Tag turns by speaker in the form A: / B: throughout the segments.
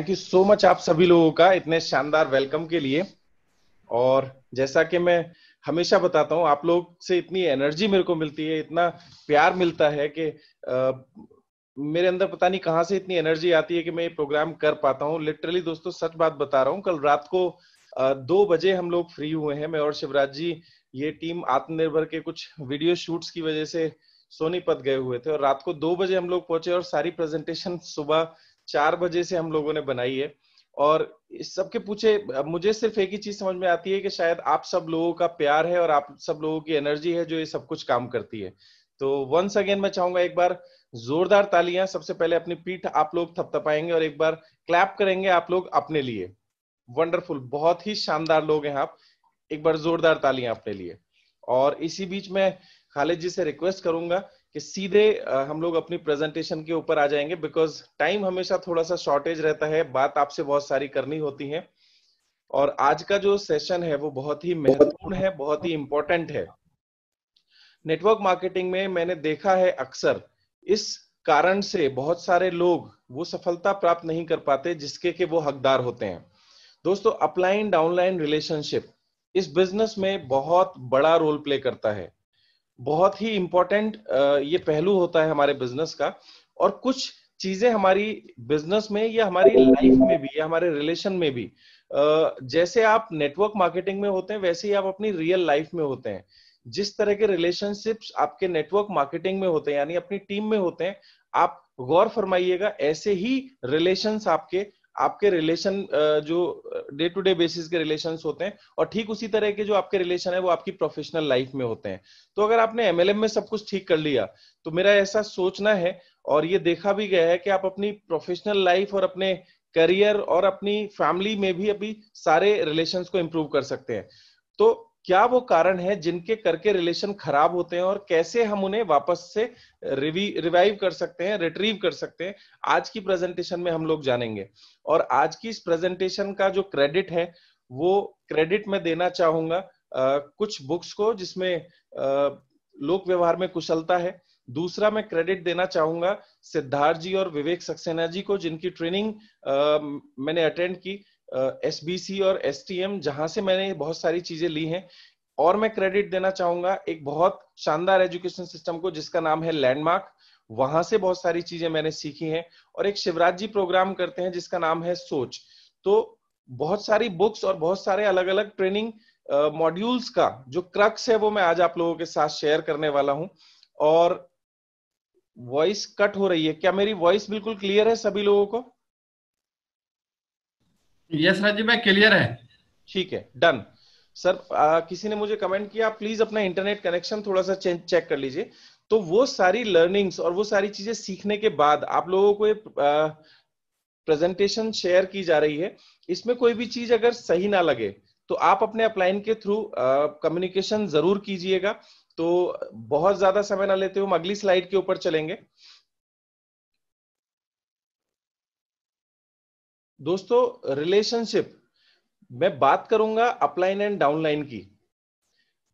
A: Thank you so much आप सभी लोगों का इतने शानदार वेलकम के लिए और जैसा कि मैं हमेशा बताता हूँ आप लोग से इतनी एनर्जी मेरे को मिलती है इतना प्यार मिलता है कि मेरे अंदर पता नहीं कहाँ से इतनी एनर्जी आती है कि मैं ये प्रोग्राम कर पाता हूँ लिटरली दोस्तों सच बात बता रहा हूँ कल रात को आ, दो बजे हम लोग फ्री हुए हैं मैं और शिवराज जी ये टीम आत्मनिर्भर के कुछ वीडियो शूट्स की वजह से सोनीपत गए हुए थे और रात को दो बजे हम लोग पहुंचे और सारी प्रेजेंटेशन सुबह चार बजे से हम लोगों ने बनाई है और सबके पूछे मुझे सिर्फ एक ही चीज समझ में आती है कि शायद आप सब लोगों का प्यार है और आप सब लोगों की एनर्जी है जो ये सब कुछ काम करती है तो वंस अगेन मैं चाहूंगा एक बार जोरदार तालियां सबसे पहले अपनी पीठ आप लोग थपथपाएंगे और एक बार क्लैप करेंगे आप लोग अपने लिए वंडरफुल बहुत ही शानदार लोग हैं आप एक बार जोरदार तालियां अपने लिए और इसी बीच में खालिद जी से रिक्वेस्ट करूंगा कि सीधे हम लोग अपनी प्रेजेंटेशन के ऊपर आ जाएंगे बिकॉज टाइम हमेशा थोड़ा सा शॉर्टेज रहता है बात आपसे बहुत सारी करनी होती है और आज का जो सेशन है वो बहुत ही महत्वपूर्ण है बहुत ही इंपॉर्टेंट है नेटवर्क मार्केटिंग में मैंने देखा है अक्सर इस कारण से बहुत सारे लोग वो सफलता प्राप्त नहीं कर पाते जिसके के वो हकदार होते हैं दोस्तों अपलाइन डाउनलाइन रिलेशनशिप इस बिजनेस में बहुत बड़ा रोल प्ले करता है बहुत ही इम्पोर्टेंट ये पहलू होता है हमारे बिजनेस का और कुछ चीजें हमारी बिजनेस में या हमारी लाइफ में भी या हमारे रिलेशन में भी जैसे आप नेटवर्क मार्केटिंग में होते हैं वैसे ही आप अपनी रियल लाइफ में होते हैं जिस तरह के रिलेशनशिप्स आपके नेटवर्क मार्केटिंग में होते हैं यानी अपनी टीम में होते हैं आप गौर फरमाइएगा ऐसे ही रिलेशन आपके आपके रिलेशन जो डे टू डे बेसिस के रिलेशन होते हैं और ठीक उसी तरह के जो आपके रिलेशन है वो आपकी प्रोफेशनल लाइफ में होते हैं तो अगर आपने एमएलएम में सब कुछ ठीक कर लिया तो मेरा ऐसा सोचना है और ये देखा भी गया है कि आप अपनी प्रोफेशनल लाइफ और अपने करियर और अपनी फैमिली में भी अभी सारे रिलेशन को इम्प्रूव कर सकते हैं तो क्या वो कारण है जिनके करके रिलेशन खराब होते हैं और कैसे हम उन्हें वापस से रिवाइव कर सकते हैं रिट्रीव कर सकते हैं आज की प्रेजेंटेशन में हम लोग जानेंगे और आज की इस प्रेजेंटेशन का जो क्रेडिट है वो क्रेडिट में देना चाहूंगा आ, कुछ बुक्स को जिसमें लोक व्यवहार में कुशलता है दूसरा मैं क्रेडिट देना चाहूंगा सिद्धार्थ जी और विवेक सक्सेना जी को जिनकी ट्रेनिंग आ, मैंने अटेंड की एस बी सी और एस टी एम जहां से मैंने बहुत सारी चीजें ली हैं और मैं क्रेडिट देना चाहूंगा एक बहुत शानदार एजुकेशन सिस्टम को जिसका नाम है लैंडमार्क वहां से बहुत सारी चीजें मैंने सीखी हैं और एक शिवराज जी प्रोग्राम करते हैं जिसका नाम है सोच तो बहुत सारी बुक्स और बहुत सारे अलग अलग ट्रेनिंग मॉड्यूल्स का जो क्रक्स है वो मैं आज आप लोगों के साथ शेयर करने वाला हूं और वॉइस कट हो रही है क्या मेरी वॉइस बिल्कुल क्लियर है सभी लोगों को यस राजीव भाई क्लियर है ठीक है डन सर आ, किसी ने मुझे कमेंट किया प्लीज अपना इंटरनेट कनेक्शन थोड़ा सा चेक कर लीजिए तो वो सारी लर्निंग्स और वो सारी चीजें सीखने के बाद आप लोगों को ये प्रेजेंटेशन शेयर की जा रही है इसमें कोई भी चीज अगर सही ना लगे तो आप अपने अपलाइन के थ्रू कम्युनिकेशन जरूर कीजिएगा तो बहुत ज्यादा समय ना लेते हुए हम अगली स्लाइड के ऊपर चलेंगे दोस्तों रिलेशनशिप मैं बात करूंगा अपलाइन एंड डाउनलाइन की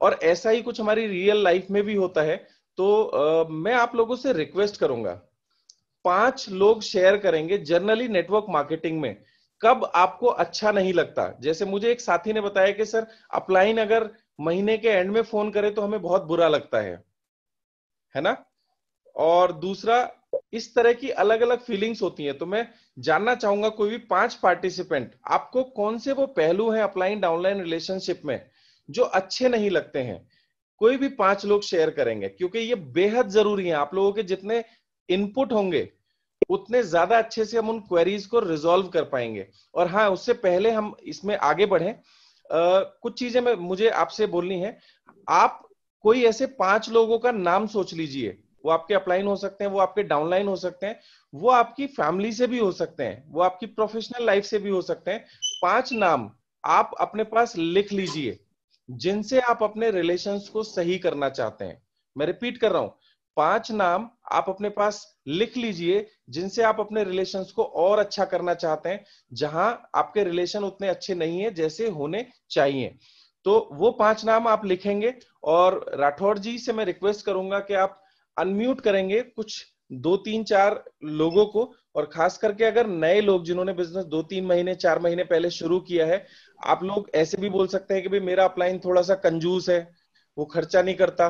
A: और ऐसा ही कुछ हमारी रियल लाइफ में भी होता है तो आ, मैं आप लोगों से रिक्वेस्ट करूंगा पांच लोग शेयर करेंगे जनरली नेटवर्क मार्केटिंग में कब आपको अच्छा नहीं लगता जैसे मुझे एक साथी ने बताया कि सर अपलाइन अगर महीने के एंड में फोन करे तो हमें बहुत बुरा लगता है है ना और दूसरा तो इस तरह की अलग अलग फीलिंग्स होती हैं तो मैं जानना चाहूंगा कोई भी पांच पार्टिसिपेंट आपको कौन से वो पहलू हैं अपलाइन डाउनलाइन रिलेशनशिप में जो अच्छे नहीं लगते हैं कोई भी पांच लोग शेयर करेंगे क्योंकि ये बेहद जरूरी है आप लोगों के जितने इनपुट होंगे उतने ज्यादा अच्छे से हम उन क्वेरीज को रिजोल्व कर पाएंगे और हाँ उससे पहले हम इसमें आगे बढ़े Uh, कुछ चीजें मैं मुझे आपसे बोलनी है आप कोई ऐसे पांच लोगों का नाम सोच लीजिए वो आपके अपलाइन हो सकते हैं वो आपके डाउनलाइन हो सकते हैं वो आपकी फैमिली से भी हो सकते हैं वो आपकी प्रोफेशनल लाइफ से भी हो सकते हैं पांच नाम आप अपने पास लिख लीजिए जिनसे आप अपने रिलेशन को सही करना चाहते हैं मैं रिपीट कर रहा हूं पांच नाम आप अपने पास लिख लीजिए जिनसे आप अपने रिलेशन को और अच्छा करना चाहते हैं जहां आपके रिलेशन उतने अच्छे नहीं है जैसे होने चाहिए तो वो पांच नाम आप लिखेंगे और राठौर जी से मैं रिक्वेस्ट करूंगा कि आप अनम्यूट करेंगे कुछ दो तीन चार लोगों को और खास करके अगर नए लोग जिन्होंने बिजनेस दो तीन महीने चार महीने पहले शुरू किया है आप लोग ऐसे भी बोल सकते हैं कि भाई मेरा अपलाइन थोड़ा सा कंजूस है वो खर्चा नहीं करता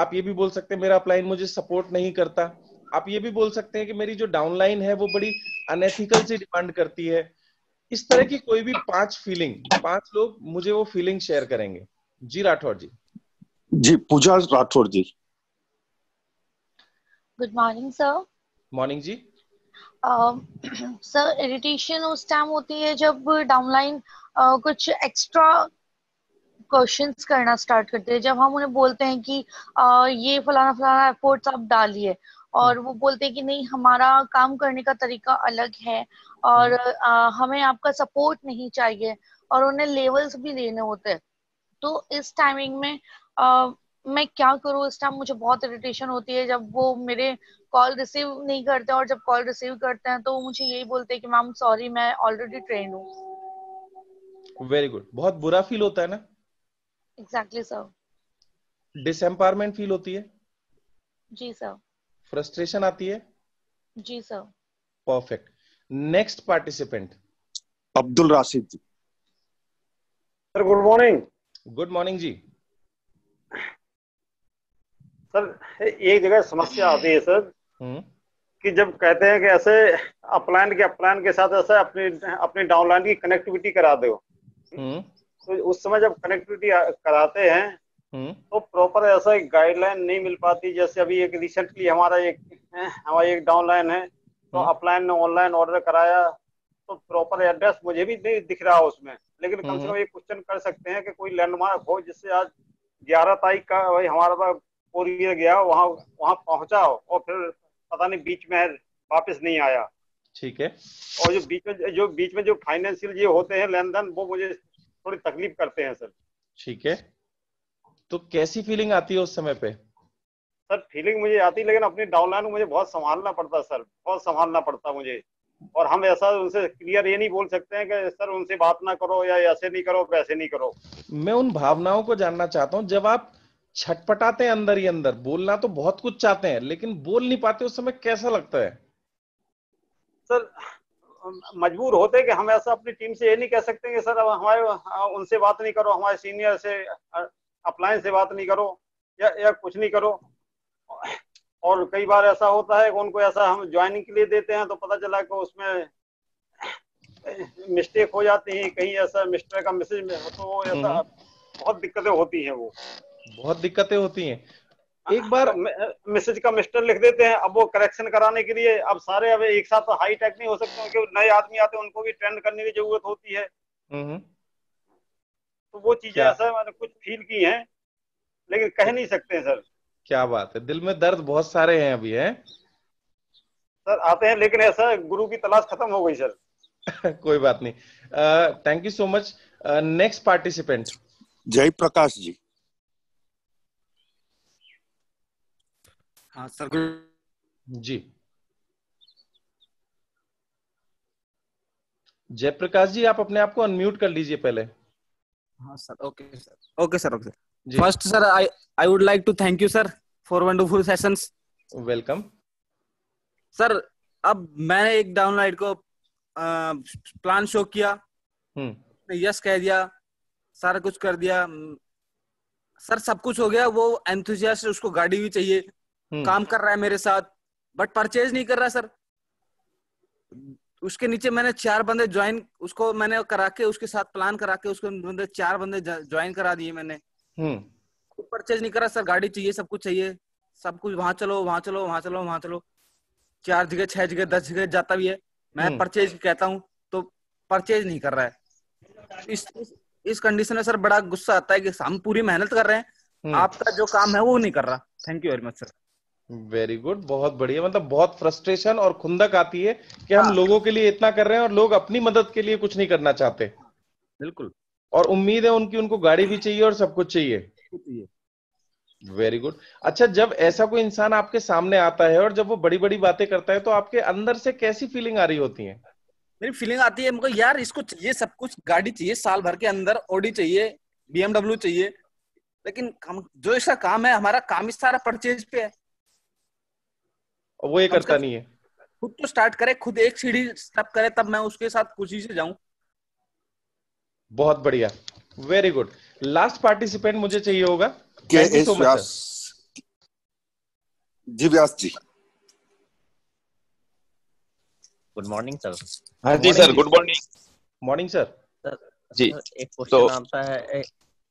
A: आप ये भी बोल सकते हैं मेरा अपलाइन मुझे सपोर्ट नहीं करता आप ये भी बोल सकते हैं कि मेरी जो डाउनलाइन है वो बड़ी अनएथिकल सी डिमांड करती है इस तरह की कोई भी पांच फीलिंग पांच लोग मुझे वो फीलिंग शेयर करेंगे जी राठौर जी जी Pooja Rathore ji good morning sir morning जी सर um, इरिटेशन उस टाइम होती है जब डाउनलाइन uh, कुछ एक्स्ट्रा क्वेश्चंस करना स्टार्ट करते हैं जब हम उन्हें बोलते हैं कि uh, ये फलाना फलाना एफर्ट्स आप डालिए और हम्म। वो बोलते हैं कि नहीं हमारा काम करने का तरीका अलग है और uh, हमें आपका सपोर्ट नहीं चाहिए और उन्हें लेवल्स भी देने होते हैं तो इस टाइमिंग में मैं क्या करूँ इस टाइम मुझे बहुत इरिटेशन होती है जब वो मेरे
B: कॉल रिसीव नहीं करते और जब कॉल रिसीव करते हैं तो मुझे यही बोलते हैं कि मैम सॉरी मैं ऑलरेडी ट्रेन हूँ
A: वेरी गुड बहुत बुरा फील होता है ना
B: एग्जैक्टली सर
A: डिसएम्पावरमेंट फील होती है जी सर फ्रस्ट्रेशन आती है जी sir perfect next participant Abdul Rashid ji sir good morning good morning जी
C: सर एक जगह समस्या आती है सर हम्म। कि जब कहते हैं कि ऐसे अपलाइन के अपलाइन के साथ ऐसे अपनी अपनी डाउनलाइन की कनेक्टिविटी करा दो हम्म। तो उस समय जब कनेक्टिविटी कराते हैं हम्म। तो प्रॉपर ऐसा गाइडलाइन नहीं मिल पाती जैसे अभी एक रिसेंटली हमारा एक हमारी एक डाउनलाइन है तो अपलाइन ने ऑनलाइन ऑर्डर कराया तो प्रॉपर एड्रेस मुझे भी नहीं दिख रहा उसमें लेकिन कम से कम ये क्वेश्चन कर सकते हैं कि कोई लैंडमार्क हो जिससे आज ग्यारह तारीख का भाई हमारा और गया वहाँ वहाँ पहुंचा और फिर पता नहीं बीच में वापस नहीं आया ठीक है और जो बीच में जो बीच में जो फाइनेंशियल ये होते हैं लेन देन वो मुझे थोड़ी तकलीफ करते हैं सर
A: ठीक है तो कैसी फीलिंग आती है उस समय पे
C: सर फीलिंग मुझे आती लेकिन अपनी डाउनलाइन को मुझे बहुत संभालना पड़ता सर बहुत संभालना पड़ता मुझे और हम ऐसा उनसे क्लियर ये नहीं बोल सकते हैं कि सर उनसे बात ना करो या ऐसे नहीं करो वैसे नहीं करो
A: मैं उन भावनाओं को जानना चाहता हूँ जब आप छटपटाते हैं अंदर ही अंदर बोलना तो बहुत कुछ चाहते हैं लेकिन बोल नहीं पाते उस समय कैसा लगता है
C: सर मजबूर होते कि हम ऐसा अपनी टीम से ये नहीं कह सकते कि सर अब हमारे हाँ, उनसे बात नहीं करो हमारे सीनियर से अपलाइन से बात नहीं करो या या कुछ नहीं करो और कई बार ऐसा होता है कि उनको ऐसा हम ज्वाइनिंग के लिए देते हैं तो पता चला कि उसमें मिस्टेक हो जाती है कहीं ऐसा मिस्टेक का मैसेज में
A: तो ऐसा हम्म।
C: बहुत दिक्कतें होती हैं वो
A: बहुत दिक्कतें होती हैं
C: एक हाँ, बार तो मैसेज का मिस्टर लिख देते हैं अब वो करेक्शन कराने के लिए अब सारे अब एक साथ हाई तो टेक नहीं हो सकते क्योंकि नए आदमी आते हैं उनको भी ट्रेंड करने की जरूरत होती है
A: हम्म, हम्म। तो
C: वो चीजें ऐसा मैंने कुछ फील की हैं लेकिन कह नहीं सकते हैं सर
A: क्या बात है दिल में दर्द बहुत सारे हैं अभी है
C: सर आते हैं लेकिन ऐसा गुरु की तलाश खत्म हो गई सर
A: कोई बात नहीं thank you so much next participant Jai Prakash जी हाँ जी जयप्रकाश जी आप अपने आप को अनम्यूट कर लीजिए पहले
D: हाँ sir okay sir okay sir okay first sir I I would like to thank you sir for wonderful sessions welcome sir अब मैंने एक डाउनलाइट को आ, प्लान शो किया हम्म यस कह दिया सारा कुछ कर दिया सर सब कुछ हो गया वो एंथुजियास्ट उसको गाड़ी भी चाहिए हम्म। काम कर रहा है मेरे साथ बट परचेज नहीं कर रहा सर उसके नीचे मैंने चार बंदे ज्वाइन उसको मैंने करा के उसके साथ प्लान करा के उसके बंदे चार बंदे ज्वाइन करा दिए मैंने
E: परचेज
D: हम्म। नहीं करा सर गाड़ी चाहिए सब कुछ चाहिए सब कुछ वहां चलो वहां चलो वहां चलो वहां चलो चार जगह छह जगह दस जगह जाता भी है मैं परचेज हम्म। कहता हूँ तो परचेज नहीं कर रहा है इस इस कंडीशन में सर बड़ा गुस्सा आता है कि हम पूरी
A: मेहनत कर रहे हैं आपका जो काम है वो नहीं कर रहा thank you very much sir very good बहुत बढ़िया मतलब बहुत फ्रस्ट्रेशन और खुंदक आती है कि हम हाँ। लोगों के लिए इतना कर रहे हैं और लोग अपनी मदद के लिए कुछ नहीं करना चाहते बिल्कुल और उम्मीद है उनकी उनको गाड़ी भी चाहिए और सब कुछ चाहिए वेरी गुड अच्छा जब ऐसा कोई इंसान आपके सामने आता है और जब वो बड़ी बड़ी बातें करता है तो आपके अंदर से कैसी फीलिंग आ रही होती है मेरी फीलिंग आती है मुझे यार इसको चाहिए सब कुछ गाड़ी चाहिए साल भर के अंदर ओडी चाहिए बीएमडब्ल्यू चाहिए
D: लेकिन जो ऐसा काम है हमारा काम ही सारा परचेज पे है
A: और वो ये करता नहीं है
D: खुद तो स्टार्ट करे खुद एक सीढ़ी स्टेप करे तब मैं उसके साथ खुशी से
A: जाऊं बहुत बढ़िया वेरी गुड लास्ट पार्टिसिपेंट मुझे चाहिए होगा K S Vyas ji Vyas ji good morning sir हाँ जी sir good morning morning sir जी एक क्वेश्चन तो- आपका है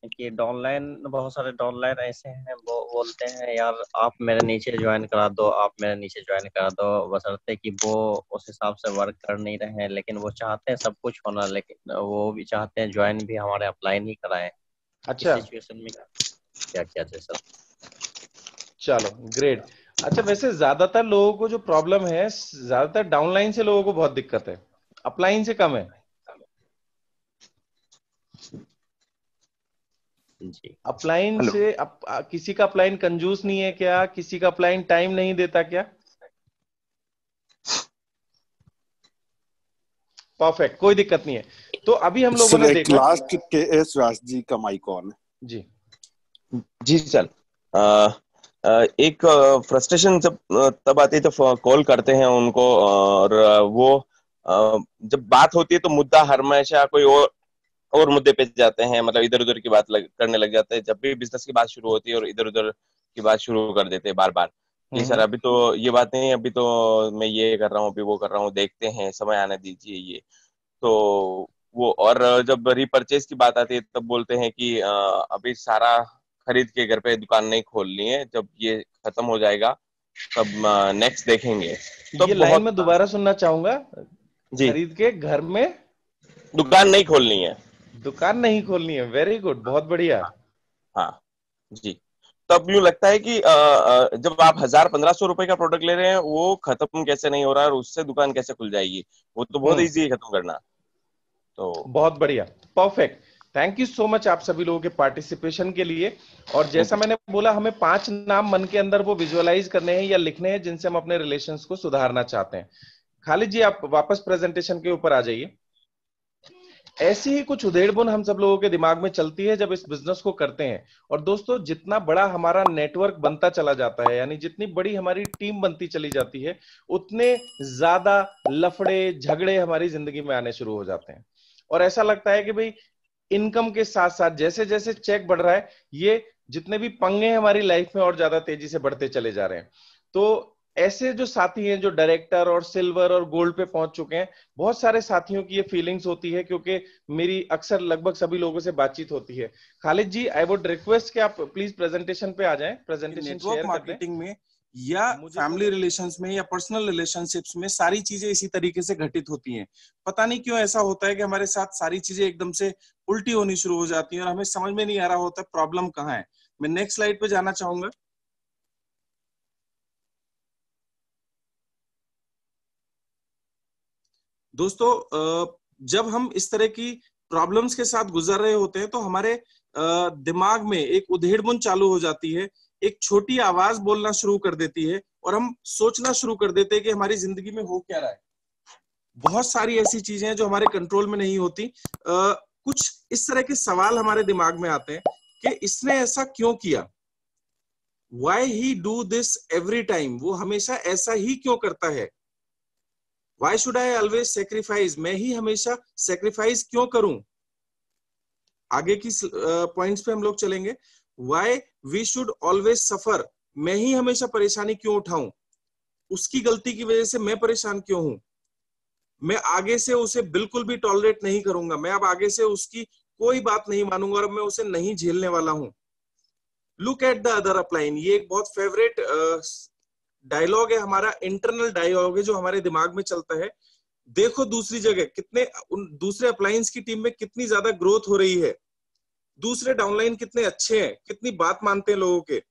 A: कि डॉनलाइन बहुत सारे डॉनलाइन ऐसे हैं वो बोलते हैं यार
E: आप मेरे नीचे ज्वाइन करा दो आप मेरे नीचे ज्वाइन करा दो बसरते कि वो उस हिसाब से वर्क कर नहीं रहे हैं लेकिन वो चाहते हैं सब
A: कुछ होना लेकिन वो भी चाहते हैं ज्वाइन भी हमारे अप्लाई नहीं कराए अच्छा सिचुएशन में क्या क्या सर चलो ग्रेट अच्छा वैसे ज्यादातर लोगों को जो प्रॉब्लम है ज्यादातर डाउनलाइन से लोगों को बहुत दिक्कत है अपलाइन से कम है अपलाइन से अप, आ, किसी का अपलाइन कंजूस नहीं है क्या किसी का अपलाइन टाइम नहीं देता क्या परफेक्ट कोई दिक्कत नहीं है तो अभी हम लोगों ने देखा लास्ट के एस व्यास जी का माइक ऑन जी जी चल आ, एक फ्रस्ट्रेशन जब तब आती है तो कॉल करते हैं उनको और वो जब बात होती है तो मुद्दा हमेशा कोई और और मुद्दे पे जाते हैं मतलब इधर उधर की बात लग, करने लग जाते हैं जब भी बिजनेस की बात शुरू होती है और इधर उधर की बात शुरू कर देते हैं बार बार जी हम्म। सर अभी तो ये बात नहीं अभी तो मैं ये कर रहा हूँ अभी वो कर रहा हूँ देखते हैं समय आने दीजिए ये तो वो और जब रिपर्चेज की बात आती है तब बोलते हैं कि अभी सारा खरीद के घर पे दुकान नहीं खोलनी है जब ये खत्म हो जाएगा तब नेक्स्ट देखेंगे तो ये लाइन में दोबारा सुनना चाहूंगा जी खरीद के घर में दुकान नहीं खोलनी है दुकान नहीं खोलनी है वेरी गुड बहुत बढ़िया हाँ, हाँ जी तो अब यूं लगता है कि जब आप हजार पंद्रह सौ रुपए का प्रोडक्ट ले रहे हैं वो खत्म कैसे नहीं हो रहा है और उससे दुकान कैसे खुल जाएगी वो तो बहुत इजी हम्म। है खत्म करना तो बहुत बढ़िया perfect thank you so much आप सभी लोगों के पार्टिसिपेशन के लिए और जैसा मैंने बोला हमें पांच नाम मन के अंदर वो विजुअलाइज करने हैं या लिखने हैं जिनसे हम अपने रिलेशन को सुधारना चाहते हैं खालिद जी आप वापस प्रेजेंटेशन के ऊपर आ जाइए ऐसी ही कुछ उधेड़बुन हम सब लोगों के दिमाग में चलती है जब इस बिजनेस को करते हैं और दोस्तों जितना बड़ा हमारा नेटवर्क बनता चला जाता है यानी जितनी बड़ी हमारी टीम बनती चली जाती है उतने ज्यादा लफड़े झगड़े हमारी जिंदगी में आने शुरू हो जाते हैं और ऐसा लगता है कि भाई इनकम के साथ साथ जैसे जैसे चेक बढ़ रहा है ये जितने भी पंगे हमारी लाइफ में और ज्यादा तेजी से बढ़ते चले जा रहे हैं तो ऐसे जो साथी हैं जो डायरेक्टर और सिल्वर और गोल्ड पे पहुंच चुके हैं बहुत सारे साथियों की ये फीलिंग्स होती है क्योंकि मेरी अक्सर लगभग सभी लोगों से बातचीत होती है Khalid ji I would request कि आप प्लीज प्रेजेंटेशन पे आ जाएं प्रेजेंटेशन नेटवर्क मार्केटिंग में या फैमिली रिलेशंस तो में या पर्सनल रिलेशनशिप्स में सारी चीजें इसी तरीके से घटित होती हैं पता नहीं क्यों ऐसा होता है कि हमारे साथ सारी चीजें एकदम से उल्टी होनी शुरू हो जाती है और हमें समझ में नहीं आ रहा होता प्रॉब्लम कहाँ है मैं नेक्स्ट स्लाइड पे जाना चाहूंगा दोस्तों जब हम इस तरह की प्रॉब्लम्स के साथ गुजर रहे होते हैं तो हमारे दिमाग में एक उधेड़बुन चालू हो जाती है एक छोटी आवाज बोलना शुरू कर देती है और हम सोचना शुरू कर देते हैं कि हमारी जिंदगी में हो क्या रहा है बहुत सारी ऐसी चीजें हैं जो हमारे कंट्रोल में नहीं होती आ, कुछ इस तरह के सवाल हमारे दिमाग में आते हैं कि इसने ऐसा क्यों किया why he do this every time वो हमेशा ऐसा ही क्यों करता है why should I always sacrifice मैं ही हमेशा सेक्रीफाइस क्यों करूं आगे की पॉइंट्स पे हम लोग चलेंगे why we should always suffer मैं ही हमेशा परेशानी क्यों उठाऊं उसकी गलती की वजह से मैं परेशान क्यों हूं मैं आगे से उसे बिल्कुल भी टॉलरेट नहीं करूंगा मैं अब आगे से उसकी कोई बात नहीं मानूंगा और मैं उसे नहीं झेलने वाला हूं look at the other upline ये एक बहुत फेवरेट डायलॉग है हमारा इंटरनल डायलॉग है जो हमारे दिमाग में चलता है देखो दूसरी जगह कितने उन दूसरे अप्लायंस की टीम में कितनी ज्यादा ग्रोथ हो रही है दूसरे डाउनलाइन कितने अच्छे हैं कितनी बात मानते हैं लोगों के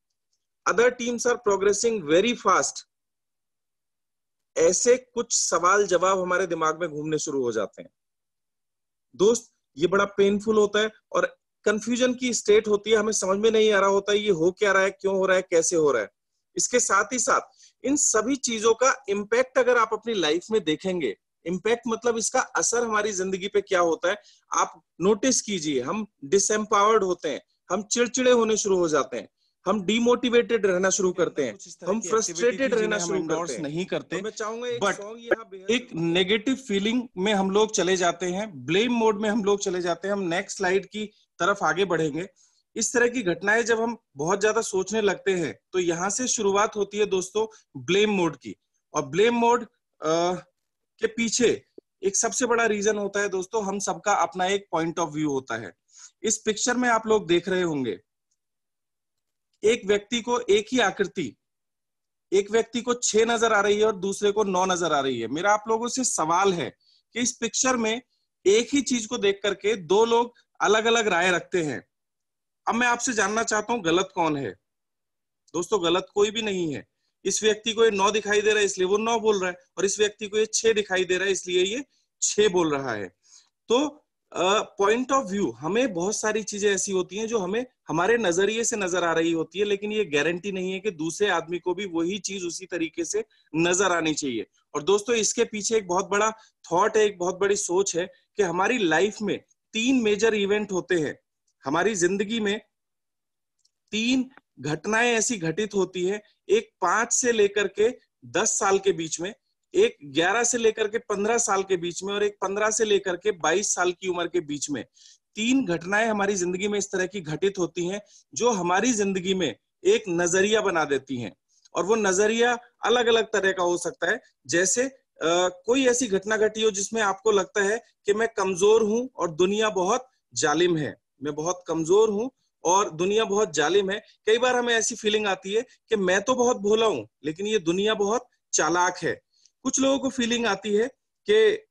A: other teams are progressing very fast ऐसे कुछ सवाल जवाब हमारे दिमाग में घूमने शुरू हो जाते हैं दोस्त ये बड़ा पेनफुल होता है और कंफ्यूजन की स्टेट होती है हमें समझ में नहीं आ रहा होता ये हो क्या रहा है क्यों हो रहा है कैसे हो रहा है इसके साथ ही साथ इन सभी चीजों का इम्पैक्ट अगर आप अपनी लाइफ में देखेंगे इम्पैक्ट मतलब इसका असर हमारी जिंदगी पे क्या होता है आप नोटिस कीजिए हम डिसम्पावर्ड होते हैं हम चिड़चिड़े होने शुरू हो जाते हैं हम डिमोटिवेटेड रहना शुरू करते हैं हम फ्रस्ट्रेटेड रहना शुरू करते हैं नहीं करते तो मैं चाहूंगा बट एक नेगेटिव फीलिंग में हम लोग चले जाते हैं ब्लेम मोड में हम लोग चले जाते हैं हम नेक्स्ट स्लाइड की तरफ आगे बढ़ेंगे इस तरह की घटनाएं जब हम बहुत ज्यादा सोचने लगते हैं तो यहाँ से शुरुआत होती है दोस्तों ब्लेम मोड की और ब्लेम मोड के पीछे एक सबसे बड़ा रीजन होता है दोस्तों हम सबका अपना एक पॉइंट ऑफ व्यू होता है इस पिक्चर में आप लोग देख रहे होंगे एक व्यक्ति को एक ही आकृति एक व्यक्ति को छह नजर आ रही है और दूसरे को नौ नजर आ रही है मेरा आप लोगों से सवाल है कि इस पिक्चर में एक ही चीज को देख करके दो लोग अलग अलग राय रखते हैं अब मैं आपसे जानना चाहता हूं गलत कौन है दोस्तों गलत कोई भी नहीं है इस व्यक्ति को ये नौ दिखाई दे रहा है इसलिए वो नौ बोल रहा है और इस व्यक्ति को ये छह दिखाई दे रहा है इसलिए ये छह बोल रहा है तो पॉइंट ऑफ व्यू हमें बहुत सारी चीजें ऐसी होती हैं जो हमें हमारे नजरिए से नजर आ रही होती है लेकिन ये गारंटी नहीं है कि दूसरे आदमी को भी वही चीज उसी तरीके से नजर आनी चाहिए और दोस्तों इसके पीछे एक बहुत बड़ा थॉट है एक बहुत बड़ी सोच है कि हमारी लाइफ में तीन मेजर इवेंट होते हैं हमारी जिंदगी में तीन घटनाएं ऐसी घटित होती है एक पांच से लेकर के दस साल के बीच में एक ग्यारह से लेकर के पंद्रह साल के बीच में और एक पंद्रह से लेकर के बाईस साल की उम्र के बीच में तीन घटनाएं हमारी जिंदगी में इस तरह की घटित होती हैं जो हमारी जिंदगी में एक नजरिया बना देती हैं और वो नजरिया अलग अलग तरह का हो सकता है जैसे आ, कोई ऐसी घटना घटी हो जिसमें आपको लगता है कि मैं कमजोर हूं और दुनिया बहुत जालिम है मैं बहुत कमजोर हूँ और दुनिया बहुत जालिम है कई बार हमें ऐसी फीलिंग आती है कि मैं तो बहुत भोला हूँ लेकिन ये दुनिया बहुत चालाक है कुछ लोगों को फीलिंग आती है कि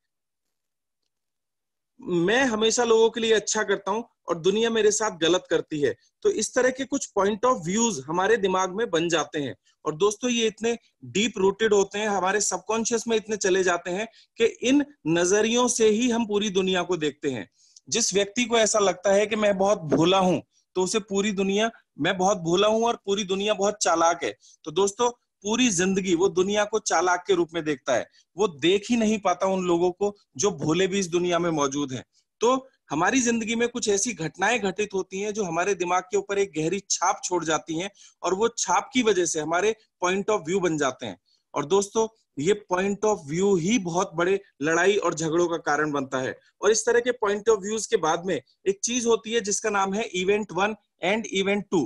A: मैं हमेशा लोगों के लिए अच्छा करता हूं और दुनिया मेरे साथ गलत करती है तो इस तरह के कुछ पॉइंट ऑफ व्यूज हमारे दिमाग में बन जाते हैं और दोस्तों ये इतने डीप रूटेड होते हैं हमारे सबकॉन्शियस में इतने चले जाते हैं कि इन नजरियों से ही हम पूरी दुनिया को देखते हैं जिस व्यक्ति को ऐसा लगता है कि मैं बहुत भोला हूं तो उसे पूरी दुनिया मैं बहुत भोला हूं और पूरी दुनिया बहुत चालाक है तो दोस्तों पूरी जिंदगी वो दुनिया को चालाक के रूप में देखता है वो देख ही नहीं पाता उन लोगों को जो भोले भी इस दुनिया में मौजूद है तो हमारी जिंदगी में कुछ ऐसी घटनाएं घटित होती हैं जो हमारे दिमाग के ऊपर एक गहरी छाप छोड़ जाती हैं और वो छाप की वजह से हमारे पॉइंट ऑफ व्यू बन जाते हैं और दोस्तों ये पॉइंट ऑफ व्यू ही बहुत बड़े लड़ाई और झगड़ों का कारण बनता है और इस तरह के पॉइंट ऑफ व्यूज के बाद में एक चीज होती है जिसका नाम है event one and event two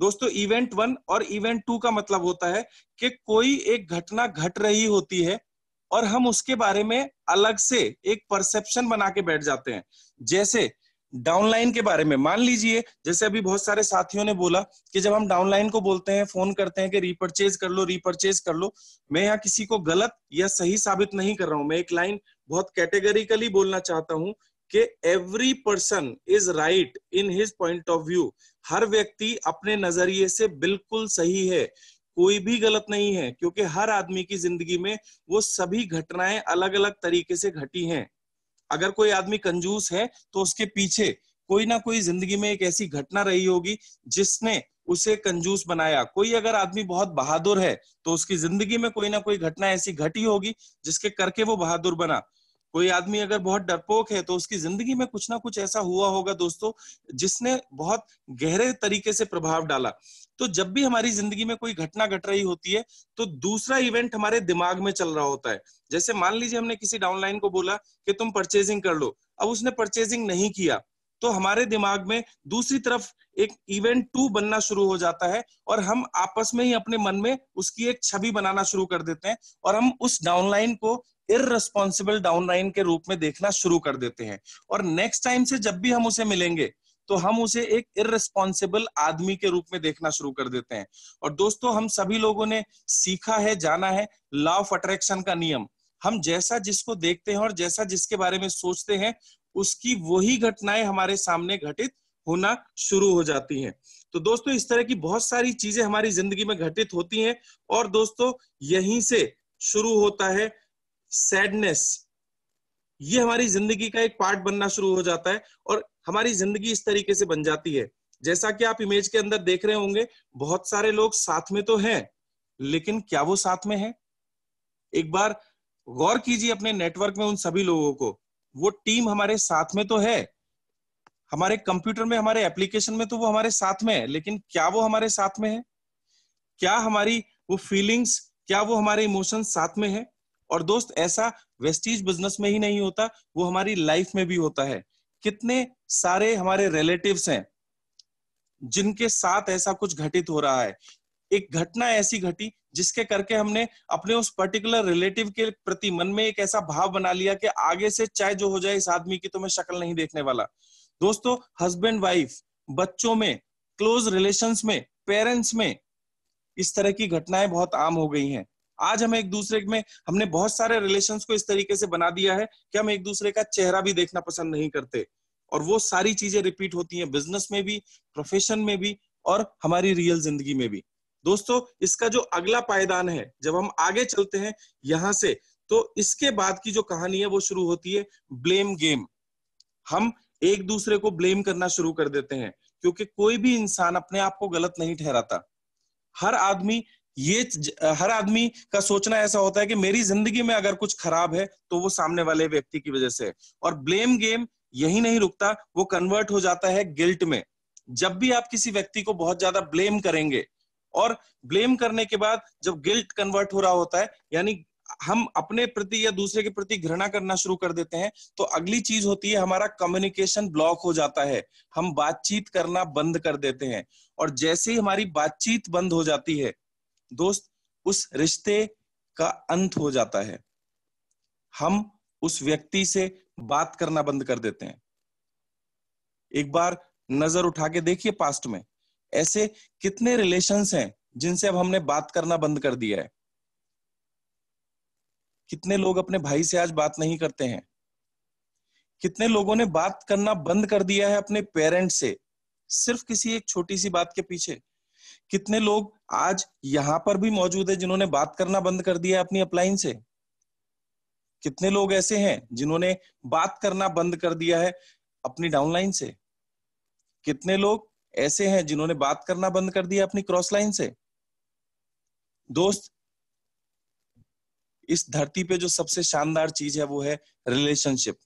A: दोस्तों इवेंट वन और इवेंट टू का मतलब होता है कि कोई एक घटना घट रही होती है और हम उसके बारे में अलग से एक परसेप्शन बना के बैठ जाते हैं जैसे डाउनलाइन के बारे में मान लीजिए जैसे अभी बहुत सारे साथियों ने बोला कि जब हम डाउनलाइन को बोलते हैं फोन करते हैं कि रिपर्चेज कर लो रिपर्चेज कर लो मैं यहाँ किसी को गलत या सही साबित नहीं कर रहा हूं मैं एक लाइन बहुत कैटेगरिकली बोलना चाहता हूं कि every person is right in his point of view हर व्यक्ति अपने नजरिए से बिल्कुल सही है कोई भी गलत नहीं है क्योंकि हर आदमी की जिंदगी में वो सभी घटनाएं अलग अलग तरीके से घटी हैं अगर कोई आदमी कंजूस है तो उसके पीछे कोई ना कोई जिंदगी में एक ऐसी घटना रही होगी जिसने उसे कंजूस बनाया कोई अगर आदमी बहुत बहादुर है तो उसकी जिंदगी में कोई ना कोई घटना ऐसी घटी होगी जिसके करके वो बहादुर बना कोई आदमी अगर बहुत डरपोक है तो उसकी जिंदगी में कुछ ना कुछ ऐसा हुआ होगा दोस्तों जिसने बहुत गहरे तरीके से प्रभाव डाला तो जब भी हमारी जिंदगी में कोई घटना घट गट रही होती है तो दूसरा इवेंट हमारे दिमाग में चल रहा होता है जैसे मान लीजिए हमने किसी डाउनलाइन को बोला कि तुम परचेजिंग कर लो अब उसने परचेजिंग नहीं किया तो हमारे दिमाग में दूसरी तरफ एक इवेंट टू बनना शुरू हो जाता है और हम आपस में ही अपने मन में उसकी एक छवि बनाना शुरू कर देते हैं और हम उस डाउनलाइन को इनरेस्पॉन्सिबल डाउनलाइन के रूप में देखना शुरू कर देते हैं और नेक्स्ट टाइम से जब भी हम उसे मिलेंगे तो हम उसे एक इरेस्पॉन्सिबल आदमी के रूप में देखना शुरू कर देते हैं और दोस्तों हम सभी लोगों ने सीखा है जाना है लॉ ऑफ अट्रैक्शन का नियम हम जैसा जिसको देखते हैं और जैसा जिसके बारे में सोचते हैं उसकी वही घटनाएं हमारे सामने घटित होना शुरू हो जाती हैं तो दोस्तों इस तरह की बहुत सारी चीजें हमारी जिंदगी में घटित होती हैं और दोस्तों यहीं से शुरू होता है सैडनेस ये हमारी जिंदगी का एक पार्ट बनना शुरू हो जाता है और हमारी जिंदगी इस तरीके से बन जाती है जैसा कि आप इमेज के अंदर देख रहे होंगे बहुत सारे लोग साथ में तो हैं लेकिन क्या वो साथ में है एक बार गौर कीजिए अपने नेटवर्क में उन सभी लोगों को वो टीम हमारे साथ में तो है हमारे कंप्यूटर में हमारे एप्लीकेशन में तो वो हमारे साथ में है लेकिन क्या वो हमारे साथ में है क्या हमारी वो फीलिंग्स क्या वो हमारे इमोशन साथ में है और दोस्त ऐसा वेस्टीज बिजनेस में ही नहीं होता वो हमारी लाइफ में भी होता है कितने सारे हमारे रिलेटिव्स हैं जिनके साथ ऐसा कुछ घटित हो रहा है एक घटना ऐसी घटी जिसके करके हमने अपने उस पर्टिकुलर रिलेटिव के प्रति मन में एक ऐसा भाव बना लिया कि आगे से चाहे जो हो जाए इस आदमी की तो मैं शक्ल नहीं देखने वाला दोस्तों हस्बैंड वाइफ बच्चों में क्लोज रिलेशन में पेरेंट्स में इस तरह की घटनाएं बहुत आम हो गई हैं आज हम एक दूसरे में हमने बहुत सारे रिलेशन को इस तरीके से बना दिया है कि हम एक दूसरे का चेहरा भी देखना पसंद नहीं करते और वो सारी चीजें रिपीट होती हैं बिजनेस में भी प्रोफेशन में भी और हमारी रियल जिंदगी में भी दोस्तों इसका जो अगला पायदान है जब हम आगे चलते हैं यहां से तो इसके बाद की जो कहानी है वो शुरू होती है ब्लेम गेम हम एक दूसरे को ब्लेम करना शुरू कर देते हैं क्योंकि कोई भी इंसान अपने आप को गलत नहीं ठहराता हर आदमी ये हर आदमी का सोचना ऐसा होता है कि मेरी जिंदगी में अगर कुछ खराब है तो वो सामने वाले व्यक्ति की वजह से और ब्लेम गेम यही नहीं रुकता वो कन्वर्ट हो जाता है गिल्ट में जब भी आप किसी व्यक्ति को बहुत ज्यादा ब्लेम करेंगे और ब्लेम करने के बाद जब गिल्ट कन्वर्ट हो रहा होता है यानी हम अपने प्रति या दूसरे के प्रति घृणा करना शुरू कर देते हैं तो अगली चीज होती है हमारा कम्युनिकेशन ब्लॉक हो जाता है हम बातचीत करना बंद कर देते हैं और जैसे ही हमारी बातचीत बंद हो जाती है दोस्त उस रिश्ते का अंत हो जाता है हम उस व्यक्ति से बात करना बंद कर देते हैं एक बार नजर उठा के देखिए पास्ट में ऐसे कितने रिलेशंस हैं जिनसे अब हमने बात करना बंद कर दिया है कितने लोग अपने भाई से आज बात नहीं करते हैं कितने लोगों ने बात करना बंद कर दिया है अपने पेरेंट्स से सिर्फ किसी एक छोटी सी बात के पीछे कितने लोग आज यहां पर भी मौजूद है जिन्होंने बात करना बंद कर दिया अपनी अपलाइन से कितने लोग ऐसे हैं जिन्होंने बात करना बंद कर दिया है अपनी डाउनलाइन से कितने लोग ऐसे हैं जिन्होंने बात करना बंद कर दिया अपनी क्रॉस लाइन से दोस्त इस धरती पे जो सबसे शानदार चीज है वो है रिलेशनशिप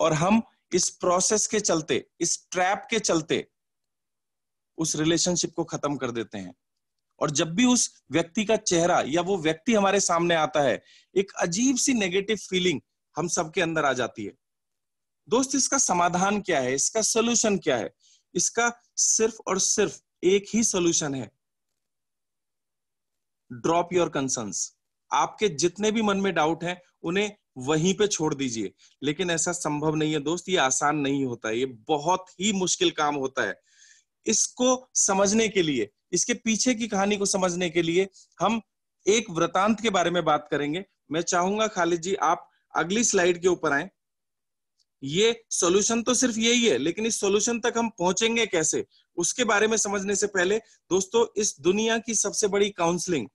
A: और हम इस प्रोसेस के चलते इस ट्रैप के चलते उस रिलेशनशिप को खत्म कर देते हैं और जब भी उस व्यक्ति का चेहरा या वो व्यक्ति हमारे सामने आता है एक अजीब सी नेगेटिव फीलिंग हम सबके अंदर आ जाती है दोस्त इसका समाधान क्या है इसका सोल्यूशन क्या है इसका सिर्फ और सिर्फ एक ही सोल्यूशन है ड्रॉप योर कंसर्स आपके जितने भी मन में डाउट हैं उन्हें वहीं पे छोड़ दीजिए लेकिन ऐसा संभव नहीं है दोस्त ये आसान नहीं होता है ये बहुत ही मुश्किल काम होता है इसको समझने के लिए इसके पीछे की कहानी को समझने के लिए हम एक वृतांत के बारे में बात करेंगे मैं चाहूंगा खालिद जी आप अगली स्लाइड के ऊपर आए ये सॉल्यूशन तो सिर्फ यही है लेकिन इस सॉल्यूशन तक हम पहुंचेंगे कैसे उसके बारे में समझने से पहले दोस्तों इस दुनिया की सबसे बड़ी काउंसलिंग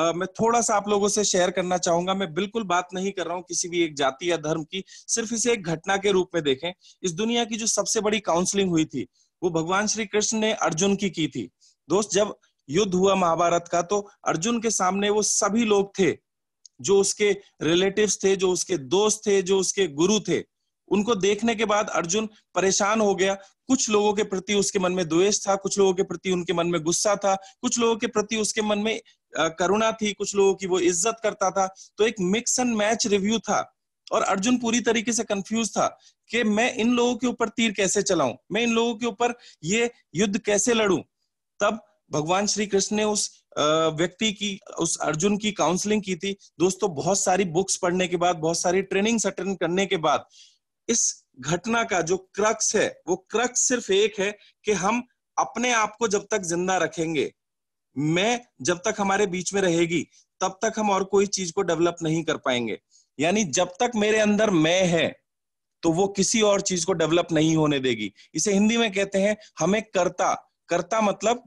A: Uh, मैं थोड़ा सा आप लोगों से शेयर करना चाहूंगा मैं बिल्कुल बात नहीं कर रहा हूँ किसी भी एक जाति या धर्म की सिर्फ इसे एक घटना के रूप में देखें इस दुनिया की जो सबसे बड़ी काउंसलिंग हुई थी वो भगवान श्री कृष्ण ने अर्जुन की की थी दोस्त जब युद्ध हुआ महाभारत का तो अर्जुन के सामने वो सभी लोग थे जो उसके रिलेटिव्स थे जो उसके दोस्त थे जो उसके गुरु थे उनको देखने के बाद अर्जुन परेशान हो गया कुछ लोगों के प्रति उसके मन में द्वेष था कुछ लोगों के प्रति उनके मन में गुस्सा था कुछ लोगों के प्रति उसके मन में करुणा थी कुछ लोगों की वो इज्जत करता था तो एक मिक्स एंड मैच रिव्यू था और अर्जुन पूरी तरीके से कंफ्यूज था कि मैं इन लोगों के ऊपर तीर कैसे चलाऊं मैं इन लोगों के ऊपर ये युद्ध कैसे लड़ूं तब भगवान श्री कृष्ण ने उस व्यक्ति की उस अर्जुन की काउंसलिंग की थी दोस्तों बहुत सारी बुक्स पढ़ने के बाद बहुत सारी ट्रेनिंग अटेंड करने के बाद इस घटना का जो क्रक्स है वो क्रक्स सिर्फ एक है कि हम अपने आप को जब तक जिंदा रखेंगे मैं जब तक हमारे बीच में रहेगी तब तक हम और कोई चीज को डेवलप नहीं कर पाएंगे यानी जब तक मेरे अंदर मैं है तो वो किसी और चीज को डेवलप नहीं होने देगी इसे हिंदी में कहते हैं हमें कर्ता कर्ता मतलब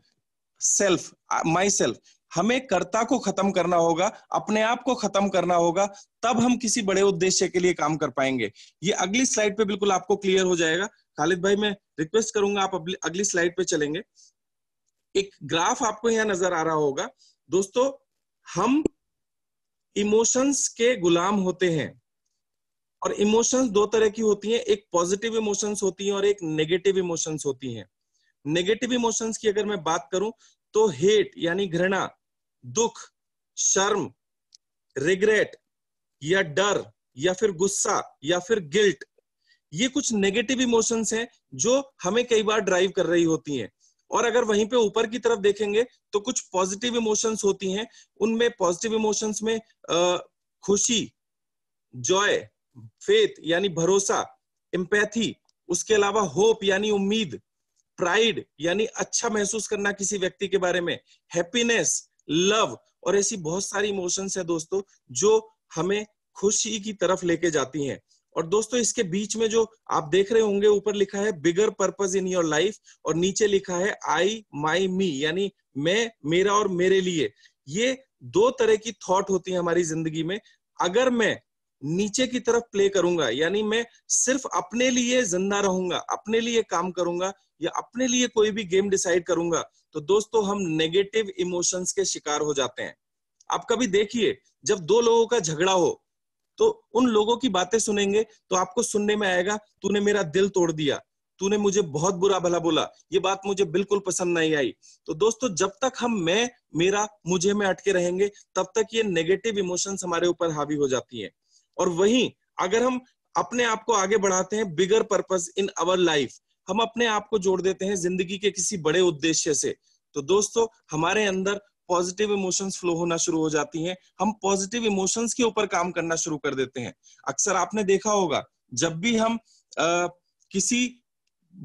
A: सेल्फ माई सेल्फ हमें कर्ता को खत्म करना होगा अपने आप को खत्म करना होगा तब हम किसी बड़े उद्देश्य के लिए काम कर पाएंगे ये अगली स्लाइड पे बिल्कुल आपको क्लियर हो जाएगा खालिद भाई मैं रिक्वेस्ट करूंगा आप अगली स्लाइड पे चलेंगे एक ग्राफ आपको यहां नजर आ रहा होगा दोस्तों हम इमोशंस के गुलाम होते हैं और इमोशंस दो तरह की होती हैं एक पॉजिटिव इमोशंस होती हैं और एक नेगेटिव इमोशंस होती हैं नेगेटिव इमोशंस की अगर मैं बात करूं तो हेट यानी घृणा दुख शर्म रिग्रेट या डर या फिर गुस्सा या फिर गिल्ट ये कुछ नेगेटिव इमोशंस हैं जो हमें कई बार ड्राइव कर रही होती हैं और अगर वहीं पे ऊपर की तरफ देखेंगे तो कुछ पॉजिटिव इमोशंस होती हैं उनमें पॉजिटिव इमोशंस में आ, खुशी जॉय फेथ यानी भरोसा एम्पैथी उसके अलावा होप यानी उम्मीद प्राइड यानी अच्छा महसूस करना किसी व्यक्ति के बारे में हैप्पीनेस लव और ऐसी बहुत सारी इमोशंस है दोस्तों जो हमें खुशी की तरफ लेके जाती हैं और दोस्तों इसके बीच में जो आप देख रहे होंगे ऊपर लिखा है bigger purpose in your life और नीचे लिखा है आई माई मी यानी मैं मेरा और मेरे लिए ये दो तरह की थॉट होती है हमारी जिंदगी में अगर मैं नीचे की तरफ प्ले करूंगा यानी मैं सिर्फ अपने लिए जिंदा रहूंगा अपने लिए काम करूंगा या अपने लिए कोई भी गेम डिसाइड करूंगा तो दोस्तों हम नेगेटिव इमोशंस के शिकार हो जाते हैं आप कभी देखिए जब दो लोगों का झगड़ा हो तो उन लोगों की बातें सुनेंगे तो आपको सुनने में आएगा तूने मेरा दिल तोड़ दिया तूने मुझे बहुत बुरा भला बोला ये बात मुझे बिल्कुल पसंद नहीं आई तो दोस्तों जब तक हम मैं मेरा मुझे में अटके रहेंगे तब तक ये नेगेटिव इमोशंस हमारे ऊपर हावी हो जाती हैं और वहीं अगर हम अपने आप को आगे बढ़ाते हैं बिगर पर्पज इन अवर लाइफ हम अपने आप को जोड़ देते हैं जिंदगी के किसी बड़े उद्देश्य से तो दोस्तों हमारे अंदर पॉजिटिव इमोशंस फ्लो होना शुरू हो जाती हैं हम पॉजिटिव इमोशंस के ऊपर काम करना शुरू कर देते हैं अक्सर आपने देखा होगा जब भी हम आ, किसी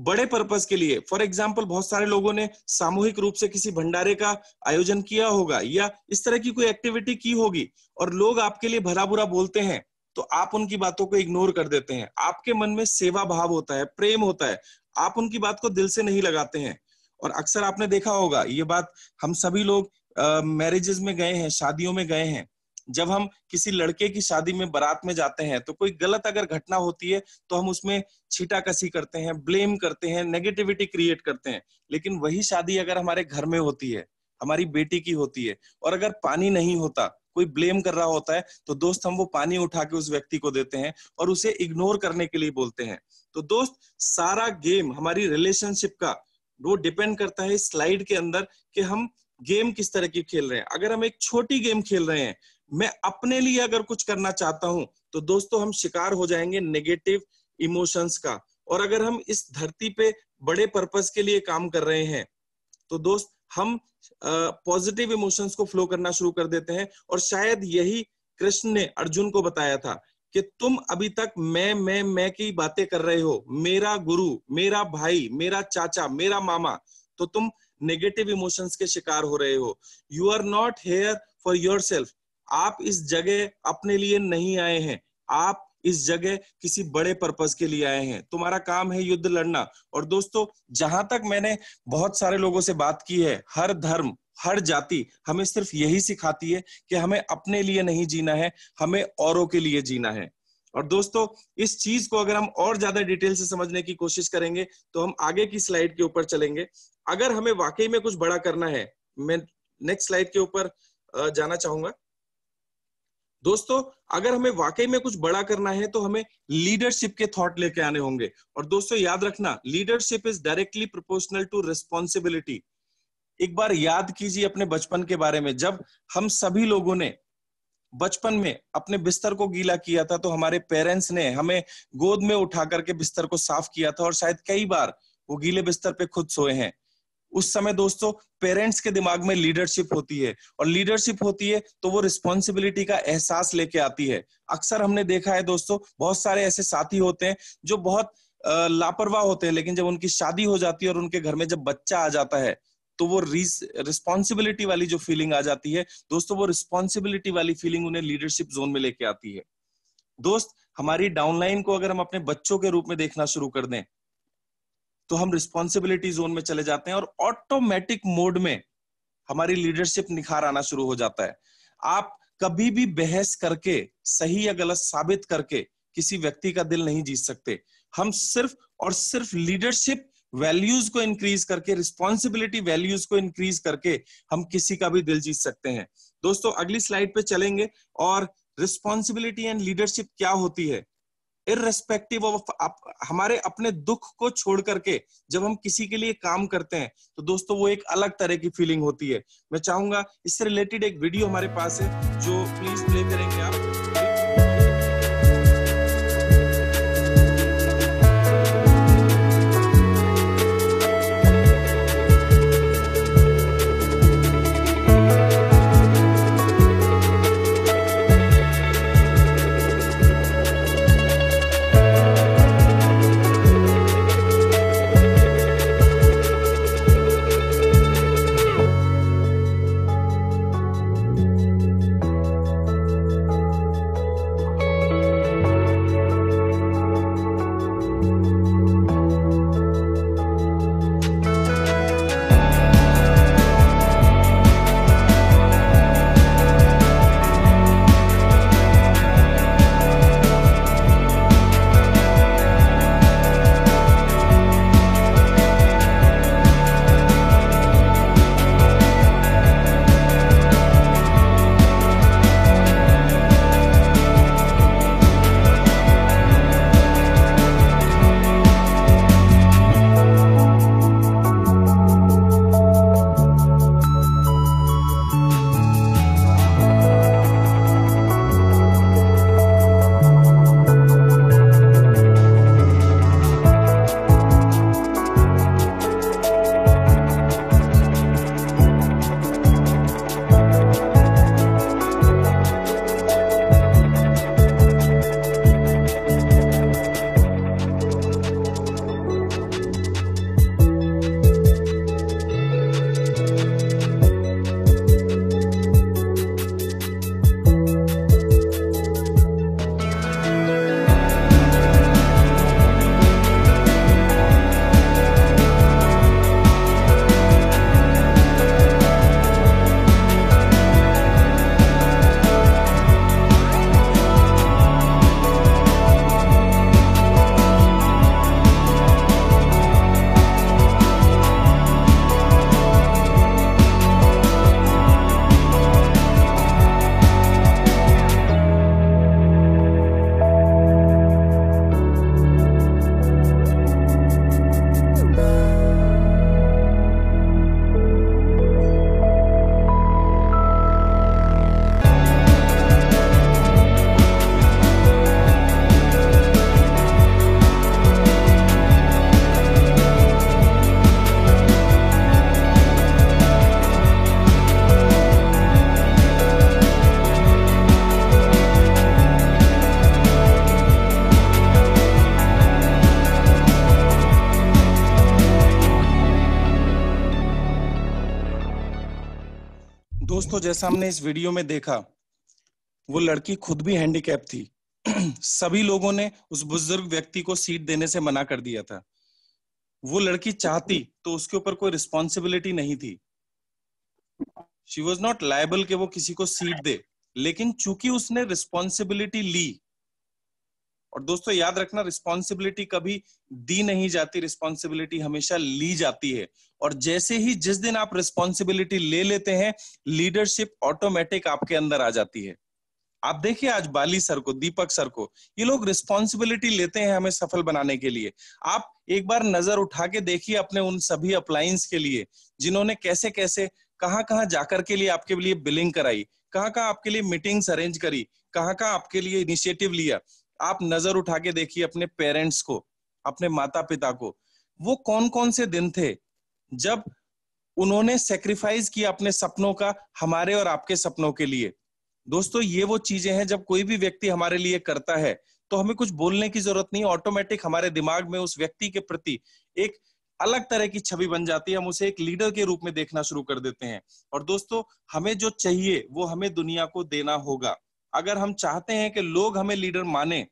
A: बड़े पर्पज के लिए फॉर एग्जाम्पल बहुत सारे लोगों ने सामूहिक रूप से किसी भंडारे का आयोजन किया होगा या इस तरह की कोई एक्टिविटी की होगी और लोग आपके लिए भरा बुरा बोलते हैं तो आप उनकी बातों को इग्नोर कर देते हैं आपके मन में सेवा भाव होता है प्रेम होता है आप उनकी बात को दिल से नहीं लगाते हैं और अक्सर आपने देखा होगा ये बात हम सभी लोग मैरिजेस में गए हैं शादियों में गए हैं जब हम किसी लड़के की शादी में बारात में जाते हैं तो कोई गलत अगर घटना होती है तो हम उसमें छीटा कसी करते हैं ब्लेम करते हैं नेगेटिविटी क्रिएट करते हैं लेकिन वही शादी अगर हमारे घर में होती है हमारी बेटी की होती है और अगर पानी नहीं होता कोई ब्लेम कर रहा होता है तो दोस्त हम वो पानी उठा के उस व्यक्ति को देते हैं और उसे इग्नोर करने के लिए बोलते हैं तो दोस्त सारा गेम हमारी रिलेशनशिप का वो डिपेंड करता है स्लाइड के अंदर कि हम गेम किस तरह की खेल रहे हैं अगर हम एक छोटी गेम खेल रहे हैं मैं अपने लिए अगर कुछ करना चाहता हूं तो दोस्तों हम शिकार हो जाएंगे नेगेटिव इमोशंस का और अगर हम इस धरती पे बड़े पर्पस के लिए काम कर रहे हैं तो दोस्त हम पॉजिटिव इमोशंस को फ्लो करना शुरू कर देते हैं और शायद यही कृष्ण ने अर्जुन को बताया था कि तुम अभी तक मैं मैं मैं की बातें कर रहे हो मेरा गुरु मेरा भाई मेरा चाचा मेरा मामा तो तुम नेगेटिव इमोशंस के शिकार हो रहे हो you are not here for your आप इस जगह अपने लिए नहीं आए हैं आप इस जगह किसी बड़े पर्पज के लिए आए हैं तुम्हारा काम है युद्ध लड़ना और दोस्तों जहां तक मैंने बहुत सारे लोगों से बात की है हर धर्म हर जाति हमें सिर्फ यही सिखाती है कि हमें अपने लिए नहीं जीना है हमें औरों के लिए जीना है और दोस्तों इस चीज को अगर हम और ज्यादा डिटेल से समझने की कोशिश करेंगे तो हम आगे की स्लाइड के ऊपर चलेंगे अगर हमें वाकई में कुछ बड़ा करना है मैं नेक्स्ट स्लाइड के ऊपर जाना चाहूंगा दोस्तों अगर हमें वाकई में कुछ बड़ा करना है तो हमें लीडरशिप के थॉट लेके आने होंगे और दोस्तों याद रखना leadership is directly proportional to responsibility एक बार याद कीजिए अपने बचपन के बारे में जब हम सभी लोगों ने बचपन में अपने बिस्तर को गीला किया था तो हमारे पेरेंट्स ने हमें गोद में उठा करके बिस्तर को साफ किया था और शायद कई बार वो गीले बिस्तर पे खुद सोए हैं उस समय दोस्तों पेरेंट्स के दिमाग में लीडरशिप होती है और लीडरशिप होती है तो वो रिस्पॉन्सिबिलिटी का एहसास लेके आती है अक्सर हमने देखा है दोस्तों बहुत सारे ऐसे साथी होते हैं जो बहुत लापरवाह होते हैं लेकिन जब उनकी शादी हो जाती है और उनके घर में जब बच्चा आ जाता है तो वो रिस्पॉन्सिबिलिटी वाली जो फीलिंग आ जाती है दोस्तों वो रिस्पॉन्सिबिलिटी वाली फीलिंग उन्हें लीडरशिप जोन में लेके आती है दोस्त हमारी डाउनलाइन को अगर हम अपने बच्चों के रूप में देखना शुरू कर दें तो हम रिस्पॉन्सिबिलिटी जोन में चले जाते हैं और ऑटोमेटिक मोड में हमारी लीडरशिप निखार आना शुरू हो जाता है आप कभी भी बहस करके सही या गलत साबित करके किसी व्यक्ति का दिल नहीं जीत सकते हम सिर्फ और सिर्फ लीडरशिप वैल्यूज को इंक्रीज करके रिस्पॉन्सिबिलिटी वैल्यूज को इंक्रीज करके हम किसी का भी दिल जीत सकते हैं दोस्तों अगली स्लाइड पे चलेंगे और रिस्पॉन्सिबिलिटी एंड लीडरशिप क्या होती है इेस्पेक्टिव ऑफ हमारे अपने दुख को छोड़ करके जब हम किसी के लिए काम करते हैं तो दोस्तों वो एक अलग तरह की फीलिंग होती है मैं चाहूंगा इससे रिलेटेड एक वीडियो हमारे पास है जो प्लीज प्ले करेंगे आप दोस्तों जैसा हमने इस वीडियो में देखा वो लड़की खुद भी हैंडीकैप थी सभी लोगों ने उस बुजुर्ग व्यक्ति को सीट देने से मना कर दिया था वो लड़की चाहती तो उसके ऊपर कोई रिस्पॉन्सिबिलिटी नहीं थी शी वॉज नॉट लाइबल के वो किसी को सीट दे लेकिन चूंकि उसने रिस्पॉन्सिबिलिटी ली और दोस्तों याद रखना रिस्पॉन्सिबिलिटी कभी दी नहीं जाती रिस्पॉन्सिबिलिटी हमेशा ली जाती है और जैसे ही जिस दिन आप रिस्पॉन्सिबिलिटी ले लेते हैं लीडरशिप ऑटोमेटिक आपके अंदर आ जाती है आप देखिए आज बाली सर को दीपक सर को ये लोग रिस्पॉन्सिबिलिटी लेते हैं हमें सफल बनाने के लिए आप एक बार नजर उठा के देखिए अपने उन सभी अप्लायंस के लिए जिन्होंने कैसे कैसे कहाँ कहाँ जाकर के लिए आपके लिए बिलिंग कराई कहाँ कहाँ आपके लिए मीटिंग्स अरेंज करी कहाँ कहाँ आपके लिए इनिशिएटिव लिया आप नजर उठा के देखिए अपने पेरेंट्स को अपने माता पिता को वो कौन कौन से दिन थे जब उन्होंने सेक्रीफाइस किया अपने सपनों का हमारे और आपके सपनों के लिए दोस्तों ये वो चीजें हैं जब कोई भी व्यक्ति हमारे लिए करता है तो हमें कुछ बोलने की जरूरत नहीं ऑटोमेटिक हमारे दिमाग में उस व्यक्ति के प्रति एक अलग तरह की छवि बन जाती है हम उसे एक लीडर के रूप में देखना शुरू कर देते हैं और दोस्तों हमें जो चाहिए वो हमें दुनिया को देना होगा अगर हम चाहते हैं कि लोग हमें लीडर माने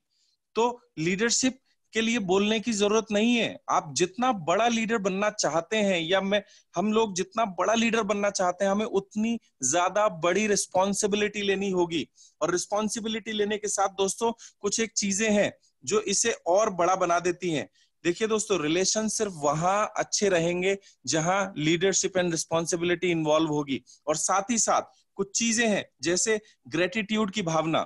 A: तो लीडरशिप के लिए बोलने की जरूरत नहीं है आप जितना बड़ा लीडर बनना चाहते हैं या मैं हम लोग जितना बड़ा लीडर बनना चाहते हैं हमें उतनी ज्यादा बड़ी रिस्पॉन्सिबिलिटी लेनी होगी और रिस्पॉन्सिबिलिटी लेने के साथ दोस्तों कुछ एक चीजें हैं जो इसे और बड़ा बना देती हैं देखिए दोस्तों रिलेशन सिर्फ वहां अच्छे रहेंगे जहां लीडरशिप एंड रिस्पॉन्सिबिलिटी इन्वॉल्व होगी और साथ ही साथ कुछ चीजें हैं जैसे ग्रेटिट्यूड की भावना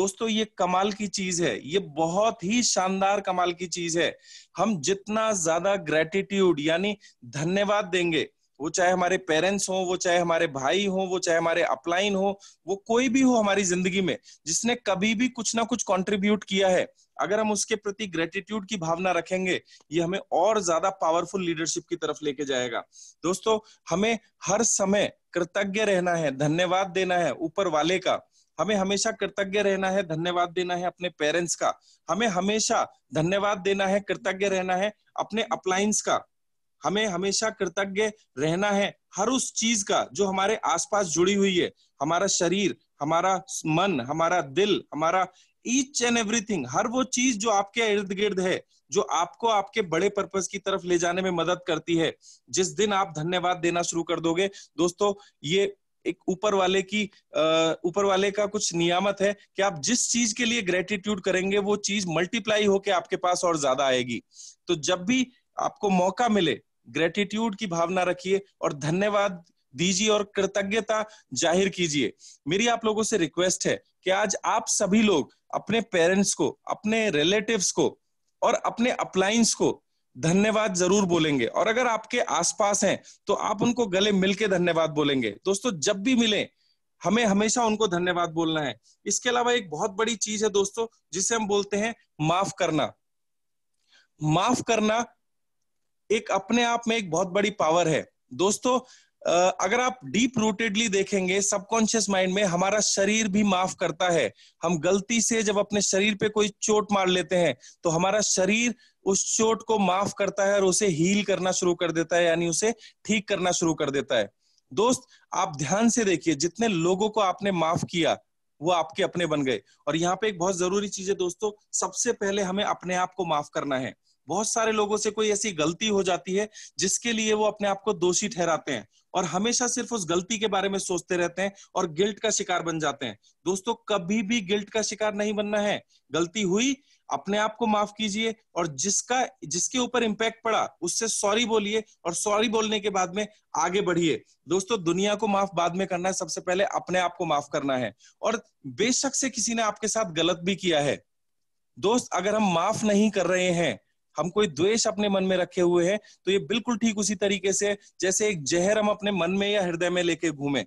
A: दोस्तों ये कमाल की चीज है ये बहुत ही शानदार कमाल की चीज है हम जितना ज्यादा ग्रेटिट्यूड यानी धन्यवाद देंगे वो चाहे हमारे पेरेंट्स हो वो चाहे हमारे भाई हो वो चाहे हमारे अपलाइन हो वो कोई भी हो हमारी जिंदगी में जिसने कभी भी कुछ ना कुछ कंट्रीब्यूट किया है अगर हम उसके प्रति ग्रेटिट्यूड की भावना रखेंगे ये हमें और ज्यादा पावरफुल लीडरशिप की तरफ लेके जाएगा दोस्तों हमें हर समय कृतज्ञ रहना है धन्यवाद देना है ऊपर वाले का हमें हमेशा कृतज्ञ रहना है धन्यवाद देना है अपने पेरेंट्स का हमें हमेशा धन्यवाद देना है कृतज्ञ रहना है अपने अप्लायंस का हमें हमेशा कृतज्ञ रहना है हर उस चीज का जो हमारे आसपास जुड़ी हुई है हमारा शरीर हमारा मन हमारा दिल हमारा ईच एंड एवरीथिंग हर वो चीज जो आपके इर्द गिर्द है जो आपको आपके बड़े पर्पज की तरफ ले जाने में मदद करती है जिस दिन आप धन्यवाद देना शुरू कर दोगे दोस्तों ये एक ऊपर वाले की ऊपर वाले का कुछ नियामत है कि आप जिस चीज के लिए ग्रेटिट्यूड करेंगे वो चीज मल्टीप्लाई होके आपके पास और ज्यादा आएगी तो जब भी आपको मौका मिले ग्रेटिट्यूड की भावना रखिए और धन्यवाद दीजिए और कृतज्ञता जाहिर कीजिए मेरी आप लोगों से रिक्वेस्ट है कि आज आप सभी लोग अपने पेरेंट्स को अपने रिलेटिव्स को और अपने अप्लाइंस को धन्यवाद जरूर बोलेंगे और अगर आपके आसपास हैं तो आप उनको गले मिलके धन्यवाद बोलेंगे दोस्तों जब भी मिले हमें हमेशा उनको धन्यवाद बोलना है इसके अलावा एक बहुत बड़ी चीज है दोस्तों जिसे हम बोलते हैं माफ करना माफ करना एक अपने आप में एक बहुत बड़ी पावर है दोस्तों अगर आप डीप रूटेडली देखेंगे सबकॉन्शियस माइंड में हमारा शरीर भी माफ करता है हम गलती से जब अपने शरीर पे कोई चोट मार लेते हैं तो हमारा शरीर उस चोट को माफ करता है और उसे हील करना शुरू कर देता है यानी उसे ठीक करना शुरू कर देता है दोस्त आप ध्यान से देखिए जितने लोगों को आपने माफ किया वो आपके अपने बन गए और यहाँ पे एक बहुत जरूरी चीज है दोस्तों सबसे पहले हमें अपने आप को माफ करना है बहुत सारे लोगों से कोई ऐसी गलती हो जाती है जिसके लिए वो अपने आप को दोषी ठहराते हैं और हमेशा सिर्फ उस गलती के बारे में सोचते रहते हैं और गिल्ट का शिकार बन जाते हैं दोस्तों कभी भी गिल्ट का शिकार नहीं बनना है गलती हुई अपने आप को माफ कीजिए और जिसका जिसके ऊपर इम्पैक्ट पड़ा उससे सॉरी बोलिए और सॉरी बोलने के बाद में आगे बढ़िए दोस्तों दुनिया को माफ बाद में करना है सबसे पहले अपने आप को माफ करना है और बेशक से किसी ने आपके साथ गलत भी किया है दोस्त अगर हम माफ नहीं कर रहे हैं हम कोई द्वेष अपने मन में रखे हुए हैं तो ये बिल्कुल ठीक उसी तरीके से जैसे एक जहर हम अपने मन में या हृदय में लेके घूमे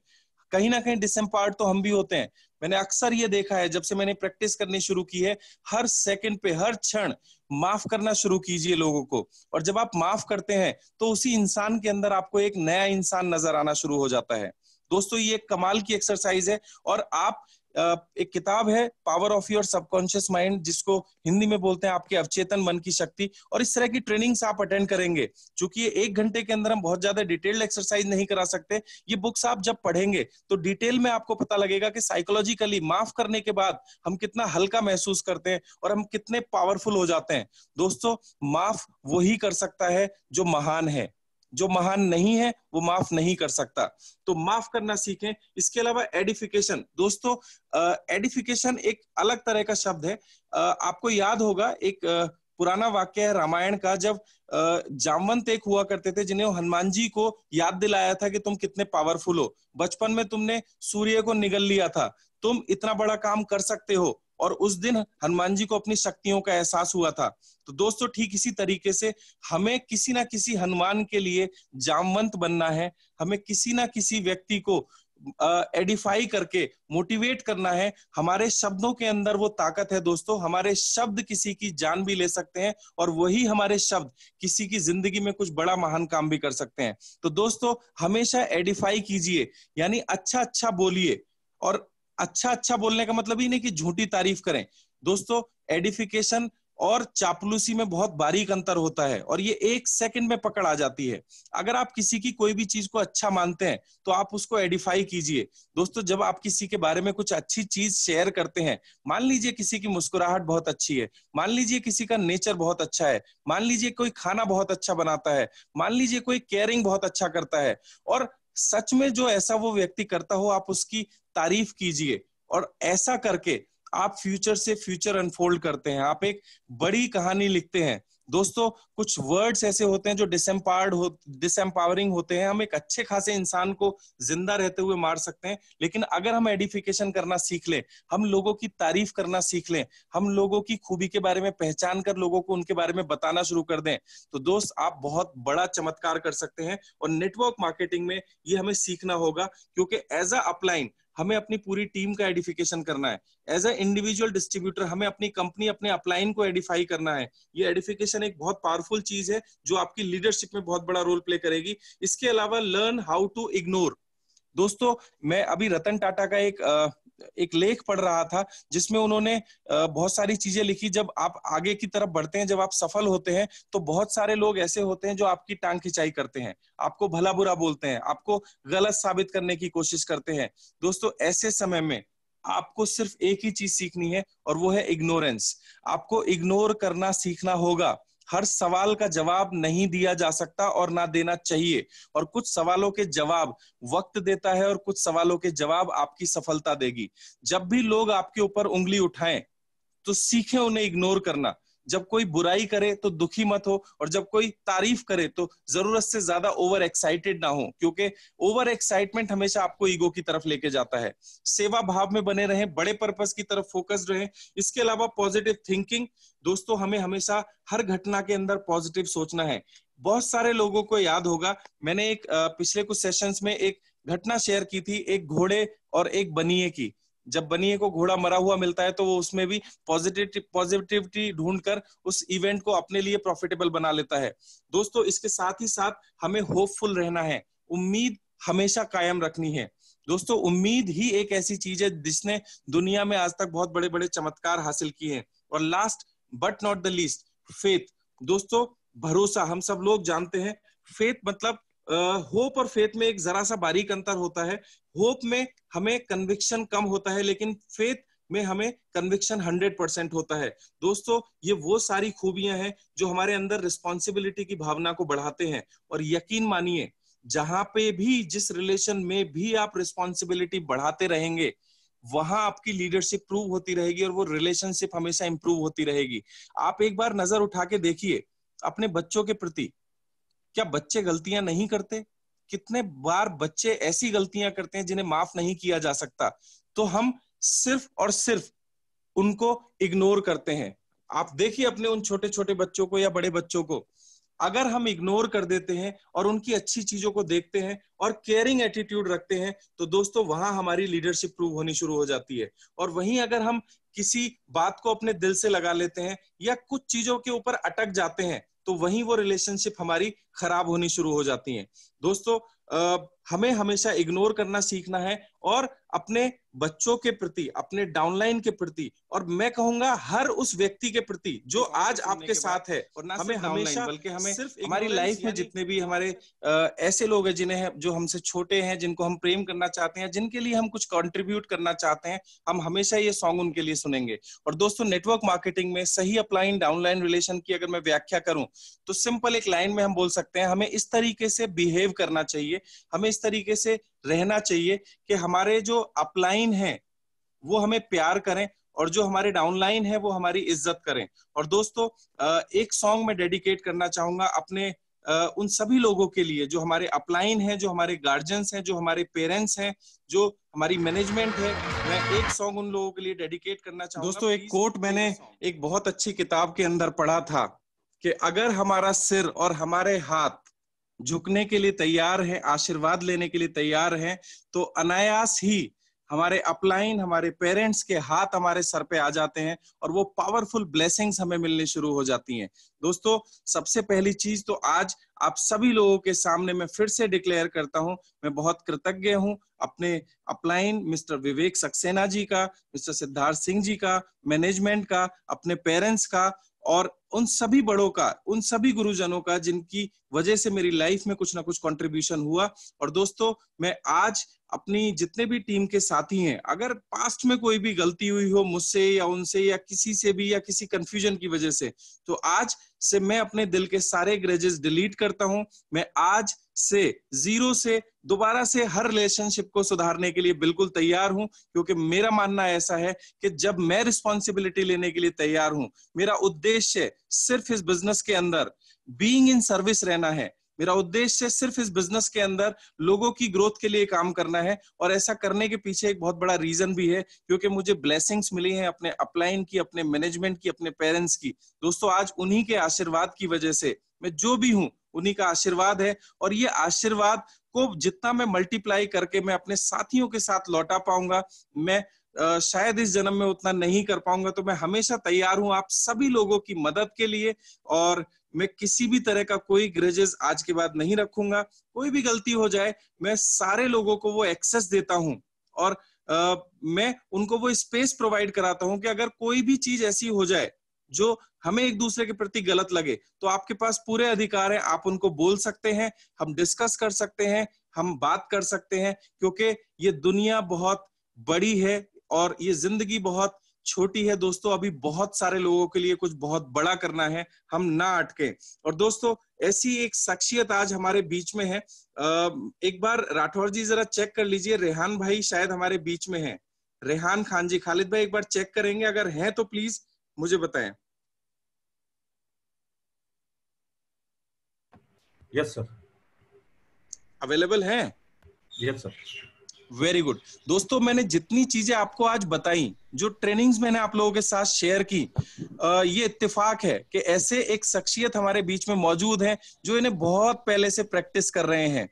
A: कहीं ना कहीं डिसम्पार्ट तो हम भी होते हैं मैंने अक्सर ये देखा है जब से मैंने प्रैक्टिस करनी शुरू की है हर सेकंड पे हर क्षण माफ करना शुरू कीजिए लोगों को और जब आप माफ करते हैं तो उसी इंसान के अंदर आपको एक नया इंसान नजर आना शुरू हो जाता है दोस्तों ये कमाल की एक्सरसाइज है और आप एक किताब है power of your subconscious mind जिसको हिंदी में बोलते हैं आपके अवचेतन मन की शक्ति और इस तरह की ट्रेनिंग्स आप अटेंड करेंगे क्योंकि ये एक घंटे के अंदर हम बहुत ज्यादा डिटेल्ड एक्सरसाइज नहीं करा सकते ये बुक्स आप जब पढ़ेंगे तो डिटेल में आपको पता लगेगा कि साइकोलॉजिकली माफ करने के बाद हम कितना हल्का महसूस करते हैं और हम कितने पावरफुल हो जाते हैं दोस्तों माफ वही कर सकता है जो महान है जो महान नहीं है वो माफ नहीं कर सकता तो माफ करना सीखें इसके अलावा एडिफिकेशन दोस्तों एडिफिकेशन एक अलग तरह का शब्द है आ, आपको याद होगा एक आ, पुराना वाक्य है रामायण का जब जामवंत एक हुआ करते थे जिन्हें हनुमान जी को याद दिलाया था कि तुम कितने पावरफुल हो बचपन में तुमने सूर्य को निगल लिया था तुम इतना बड़ा काम कर सकते हो और उस दिन हनुमान जी को अपनी शक्तियों का एहसास हुआ था तो दोस्तों ठीक इसी तरीके से हमें किसी ना किसी हनुमान के लिए जामवंत बनना है हमें किसी ना किसी व्यक्ति को एडिफाई करके मोटिवेट करना है हमारे शब्दों के अंदर वो ताकत है दोस्तों हमारे शब्द किसी की जान भी ले सकते हैं और वही हमारे शब्द किसी की जिंदगी में कुछ बड़ा महान काम भी कर सकते हैं तो दोस्तों हमेशा एडिफाई कीजिए यानी अच्छा अच्छा बोलिए और अच्छा अच्छा बोलने का मतलब ही नहीं कि झूठी तारीफ करें दोस्तों एडिफिकेशन और चापलूसी में बहुत बारीक अंतर होता है और ये एक सेकंड में पकड़ आ जाती है अगर आप किसी की कोई भी चीज को अच्छा मानते हैं तो आप उसको एडिफाई कीजिए दोस्तों जब आप किसी के बारे में कुछ अच्छी चीज शेयर करते हैं मान लीजिए किसी की मुस्कुराहट बहुत अच्छी है मान लीजिए किसी का नेचर बहुत अच्छा है मान लीजिए कोई खाना बहुत अच्छा बनाता है मान लीजिए कोई केयरिंग बहुत अच्छा करता है और सच में जो ऐसा वो व्यक्ति करता हो आप उसकी तारीफ कीजिए और ऐसा करके आप फ्यूचर से फ्यूचर अनफोल्ड करते हैं आप एक बड़ी कहानी लिखते हैं दोस्तों कुछ वर्ड्स ऐसे होते हैं जो डिसम्पावर्ड हो डिसम्पावरिंग होते हैं हम एक अच्छे खासे इंसान को जिंदा रहते हुए मार सकते हैं लेकिन अगर हम एडिफिकेशन करना सीख लें हम लोगों की तारीफ करना सीख लें हम लोगों की खूबी के बारे में पहचान कर लोगों को उनके बारे में बताना शुरू कर दें तो दोस्त आप बहुत बड़ा चमत्कार कर सकते हैं और नेटवर्क मार्केटिंग में ये हमें सीखना होगा क्योंकि एज अ अपलाइन हमें अपनी पूरी टीम का एडिफिकेशन करना है एज ए इंडिविजुअल डिस्ट्रीब्यूटर हमें अपनी कंपनी अपने अपलाइन को एडिफाई करना है ये एडिफिकेशन एक बहुत पावरफुल चीज है जो आपकी लीडरशिप में बहुत बड़ा रोल प्ले करेगी इसके अलावा लर्न हाउ टू इग्नोर दोस्तों मैं अभी रतन टाटा का एक एक लेख पढ़ रहा था जिसमें उन्होंने बहुत सारी चीजें लिखी जब आप आगे की तरफ बढ़ते हैं जब आप सफल होते हैं तो बहुत सारे लोग ऐसे होते हैं जो आपकी टांग खिंचाई करते हैं आपको भला बुरा बोलते हैं आपको गलत साबित करने की कोशिश करते हैं दोस्तों ऐसे समय में आपको सिर्फ एक ही चीज सीखनी है और वो है इग्नोरेंस आपको इग्नोर करना सीखना होगा हर सवाल का जवाब नहीं दिया जा सकता और ना देना चाहिए और कुछ सवालों के जवाब वक्त देता है और कुछ सवालों के जवाब आपकी सफलता देगी जब भी लोग आपके ऊपर उंगली उठाएं तो सीखें उन्हें इग्नोर करना जब कोई बुराई करे तो दुखी मत हो और जब कोई तारीफ करे तो जरूरत से ज्यादा ओवर एक्साइटेड ना हो क्योंकि ओवर एक्साइटमेंट हमेशा आपको ईगो की तरफ लेके जाता है सेवा भाव में बने रहें बड़े पर्पज की तरफ फोकस रहे इसके अलावा पॉजिटिव थिंकिंग दोस्तों हमें हमेशा हर घटना के अंदर पॉजिटिव सोचना है बहुत सारे लोगों को याद होगा मैंने एक पिछले कुछ सेशंस में एक घटना शेयर की थी एक घोड़े और एक बनिए की जब बनिए को घोड़ा मरा हुआ मिलता है तो वो उसमें भी पॉजिटिव पॉजिटिविटी ढूंढ कर उस इवेंट को अपने लिए प्रॉफिटेबल बना लेता है दोस्तों इसके साथ ही साथ हमें होपफुल रहना है उम्मीद हमेशा कायम रखनी है दोस्तों उम्मीद ही एक ऐसी चीज है जिसने दुनिया में आज तक बहुत बड़े बड़े चमत्कार हासिल किए हैं और last but not the least faith दोस्तों भरोसा हम सब लोग जानते हैं फेथ मतलब होप और फेथ में एक जरा सा बारीक अंतर होता है होप में हमें कन्विक्शन कम होता है लेकिन फेथ में हमें कन्विक्शन हंड्रेड परसेंट होता है दोस्तों ये वो सारी खूबियां हैं जो हमारे अंदर रिस्पॉन्सिबिलिटी की भावना को बढ़ाते हैं और यकीन मानिए जहां पे भी जिस रिलेशन में भी आप रिस्पॉन्सिबिलिटी बढ़ाते रहेंगे वहां आपकी लीडरशिप प्रूव होती रहेगी और वो रिलेशनशिप हमेशा इंप्रूव होती रहेगी आप एक बार नजर उठा के देखिए अपने बच्चों के प्रति क्या बच्चे गलतियां नहीं करते कितने बार बच्चे ऐसी गलतियां करते हैं जिन्हें माफ नहीं किया जा सकता तो हम सिर्फ और सिर्फ उनको इग्नोर करते हैं आप देखिए अपने उन छोटे छोटे बच्चों को या बड़े बच्चों को अगर हम इग्नोर कर देते हैं और उनकी अच्छी चीजों को देखते हैं और केयरिंग एटीट्यूड रखते हैं तो दोस्तों वहां हमारी लीडरशिप प्रूव होनी शुरू हो जाती है और वहीं अगर हम किसी बात को अपने दिल से लगा लेते हैं या कुछ चीजों के ऊपर अटक जाते हैं तो वहीं वो रिलेशनशिप हमारी खराब होनी शुरू हो जाती है दोस्तों हमें हमेशा इग्नोर करना सीखना है और अपने बच्चों के प्रति अपने डाउनलाइन के प्रति और मैं कहूंगा हर उस व्यक्ति के प्रति जो आज आपके साथ है और ना हमें हमेशा बल्कि हमें सिर्फ हमारी लाइफ में जितने भी हमारे ऐसे लोग हैं जिन्हें जो हमसे छोटे हैं जिनको हम प्रेम करना चाहते हैं जिनके लिए हम कुछ कॉन्ट्रीब्यूट करना चाहते हैं हम हमेशा ये सॉन्ग उनके लिए सुनेंगे और दोस्तों नेटवर्क मार्केटिंग में सही अपलाइन डाउनलाइन रिलेशन की अगर मैं व्याख्या करूं तो सिंपल एक लाइन में हम बोल सकते हैं हमें इस तरीके से बिहेव करना चाहिए हमें इस तरीके से रहना चाहिए कि हमारे जो अपलाइन है वो हमें प्यार करें और जो हमारे डाउनलाइन है वो हमारी इज्जत करें और दोस्तों एक सॉन्ग में डेडिकेट करना चाहूंगा अपने उन सभी लोगों के लिए जो हमारे अपलाइन है जो हमारे गार्जियंस हैं जो हमारे पेरेंट्स हैं जो हमारी मैनेजमेंट है मैं एक सॉन्ग उन लोगों के लिए डेडिकेट करना चाहूंगा दोस्तों एक कोट मैंने एक बहुत अच्छी किताब के अंदर पढ़ा था कि अगर हमारा सिर और हमारे हाथ झुकने के लिए तैयार हैं आशीर्वाद लेने के लिए तैयार हैं तो अनायास ही हमारे अपलाइन हमारे पेरेंट्स के हाथ हमारे सर पे आ जाते हैं और वो पावरफुल ब्लेसिंग्स हमें मिलने शुरू हो जाती हैं दोस्तों सबसे पहली चीज तो आज आप सभी लोगों के सामने मैं फिर से डिक्लेयर करता हूं मैं बहुत कृतज्ञ हूं अपने अपलाइन मिस्टर विवेक सक्सेना जी का मिस्टर सिद्धार्थ सिंह जी का मैनेजमेंट का अपने पेरेंट्स का और उन सभी बड़ों का उन सभी गुरुजनों का जिनकी वजह से मेरी लाइफ में कुछ ना कुछ कंट्रीब्यूशन हुआ और दोस्तों मैं आज अपनी जितने भी टीम के साथी हैं अगर पास्ट में कोई भी गलती हुई हो मुझसे या उनसे या किसी से भी या किसी कंफ्यूजन की वजह से तो आज से मैं अपने दिल के सारे ग्रेजेस डिलीट करता हूं मैं आज से जीरो से दोबारा से हर रिलेशनशिप को सुधारने के लिए बिल्कुल तैयार हूं क्योंकि मेरा मानना ऐसा है कि जब मैं रिस्पॉन्सिबिलिटी लेने के लिए तैयार हूं मेरा उद्देश्य सिर्फ इस बिजनेस के अंदर बीइंग इन सर्विस रहना है मेरा उद्देश्य सिर्फ इस बिजनेस के अंदर लोगों की ग्रोथ के लिए काम करना है और ऐसा करने के पीछे एक बहुत बड़ा रीजन भी है क्योंकि मुझे ब्लेसिंग्स मिली हैं अपने अपलाइन की अपने मैनेजमेंट की अपने पेरेंट्स की दोस्तों आज उन्हीं के आशीर्वाद की वजह से मैं जो भी हूँ उन्हीं का आशीर्वाद है और ये आशीर्वाद को जितना मैं मल्टीप्लाई करके मैं अपने साथियों के साथ लौटा पाऊंगा मैं शायद इस जन्म में उतना नहीं कर पाऊंगा तो मैं हमेशा तैयार हूं आप सभी लोगों की मदद के लिए और मैं किसी भी तरह का कोई ग्रेजेस आज के बाद नहीं रखूंगा कोई भी गलती हो जाए मैं सारे लोगों को वो एक्सेस देता हूं और आ, मैं उनको वो स्पेस प्रोवाइड कराता हूं कि अगर कोई भी चीज ऐसी हो जाए जो हमें एक दूसरे के प्रति गलत लगे तो आपके पास पूरे अधिकार है आप उनको बोल सकते हैं हम डिस्कस कर सकते हैं हम बात कर सकते हैं क्योंकि ये दुनिया बहुत बड़ी है और ये जिंदगी बहुत छोटी है दोस्तों अभी बहुत सारे लोगों के लिए कुछ बहुत बड़ा करना है हम ना अटके और दोस्तों ऐसी एक शख्सियत आज हमारे बीच में है एक बार राठौर जी जरा चेक कर लीजिए रेहान भाई शायद हमारे बीच में है रेहान खान जी खालिद भाई एक बार चेक करेंगे अगर है तो प्लीज मुझे बताएं यस सर अवेलेबल है यस सर वेरी गुड दोस्तों मैंने जितनी चीजें आपको आज बताई जो ट्रेनिंग्स मैंने आप लोगों के साथ शेयर की ये इत्तेफाक है कि ऐसे एक शख्सियत हमारे बीच में मौजूद है जो इन्हें बहुत पहले से प्रैक्टिस कर रहे हैं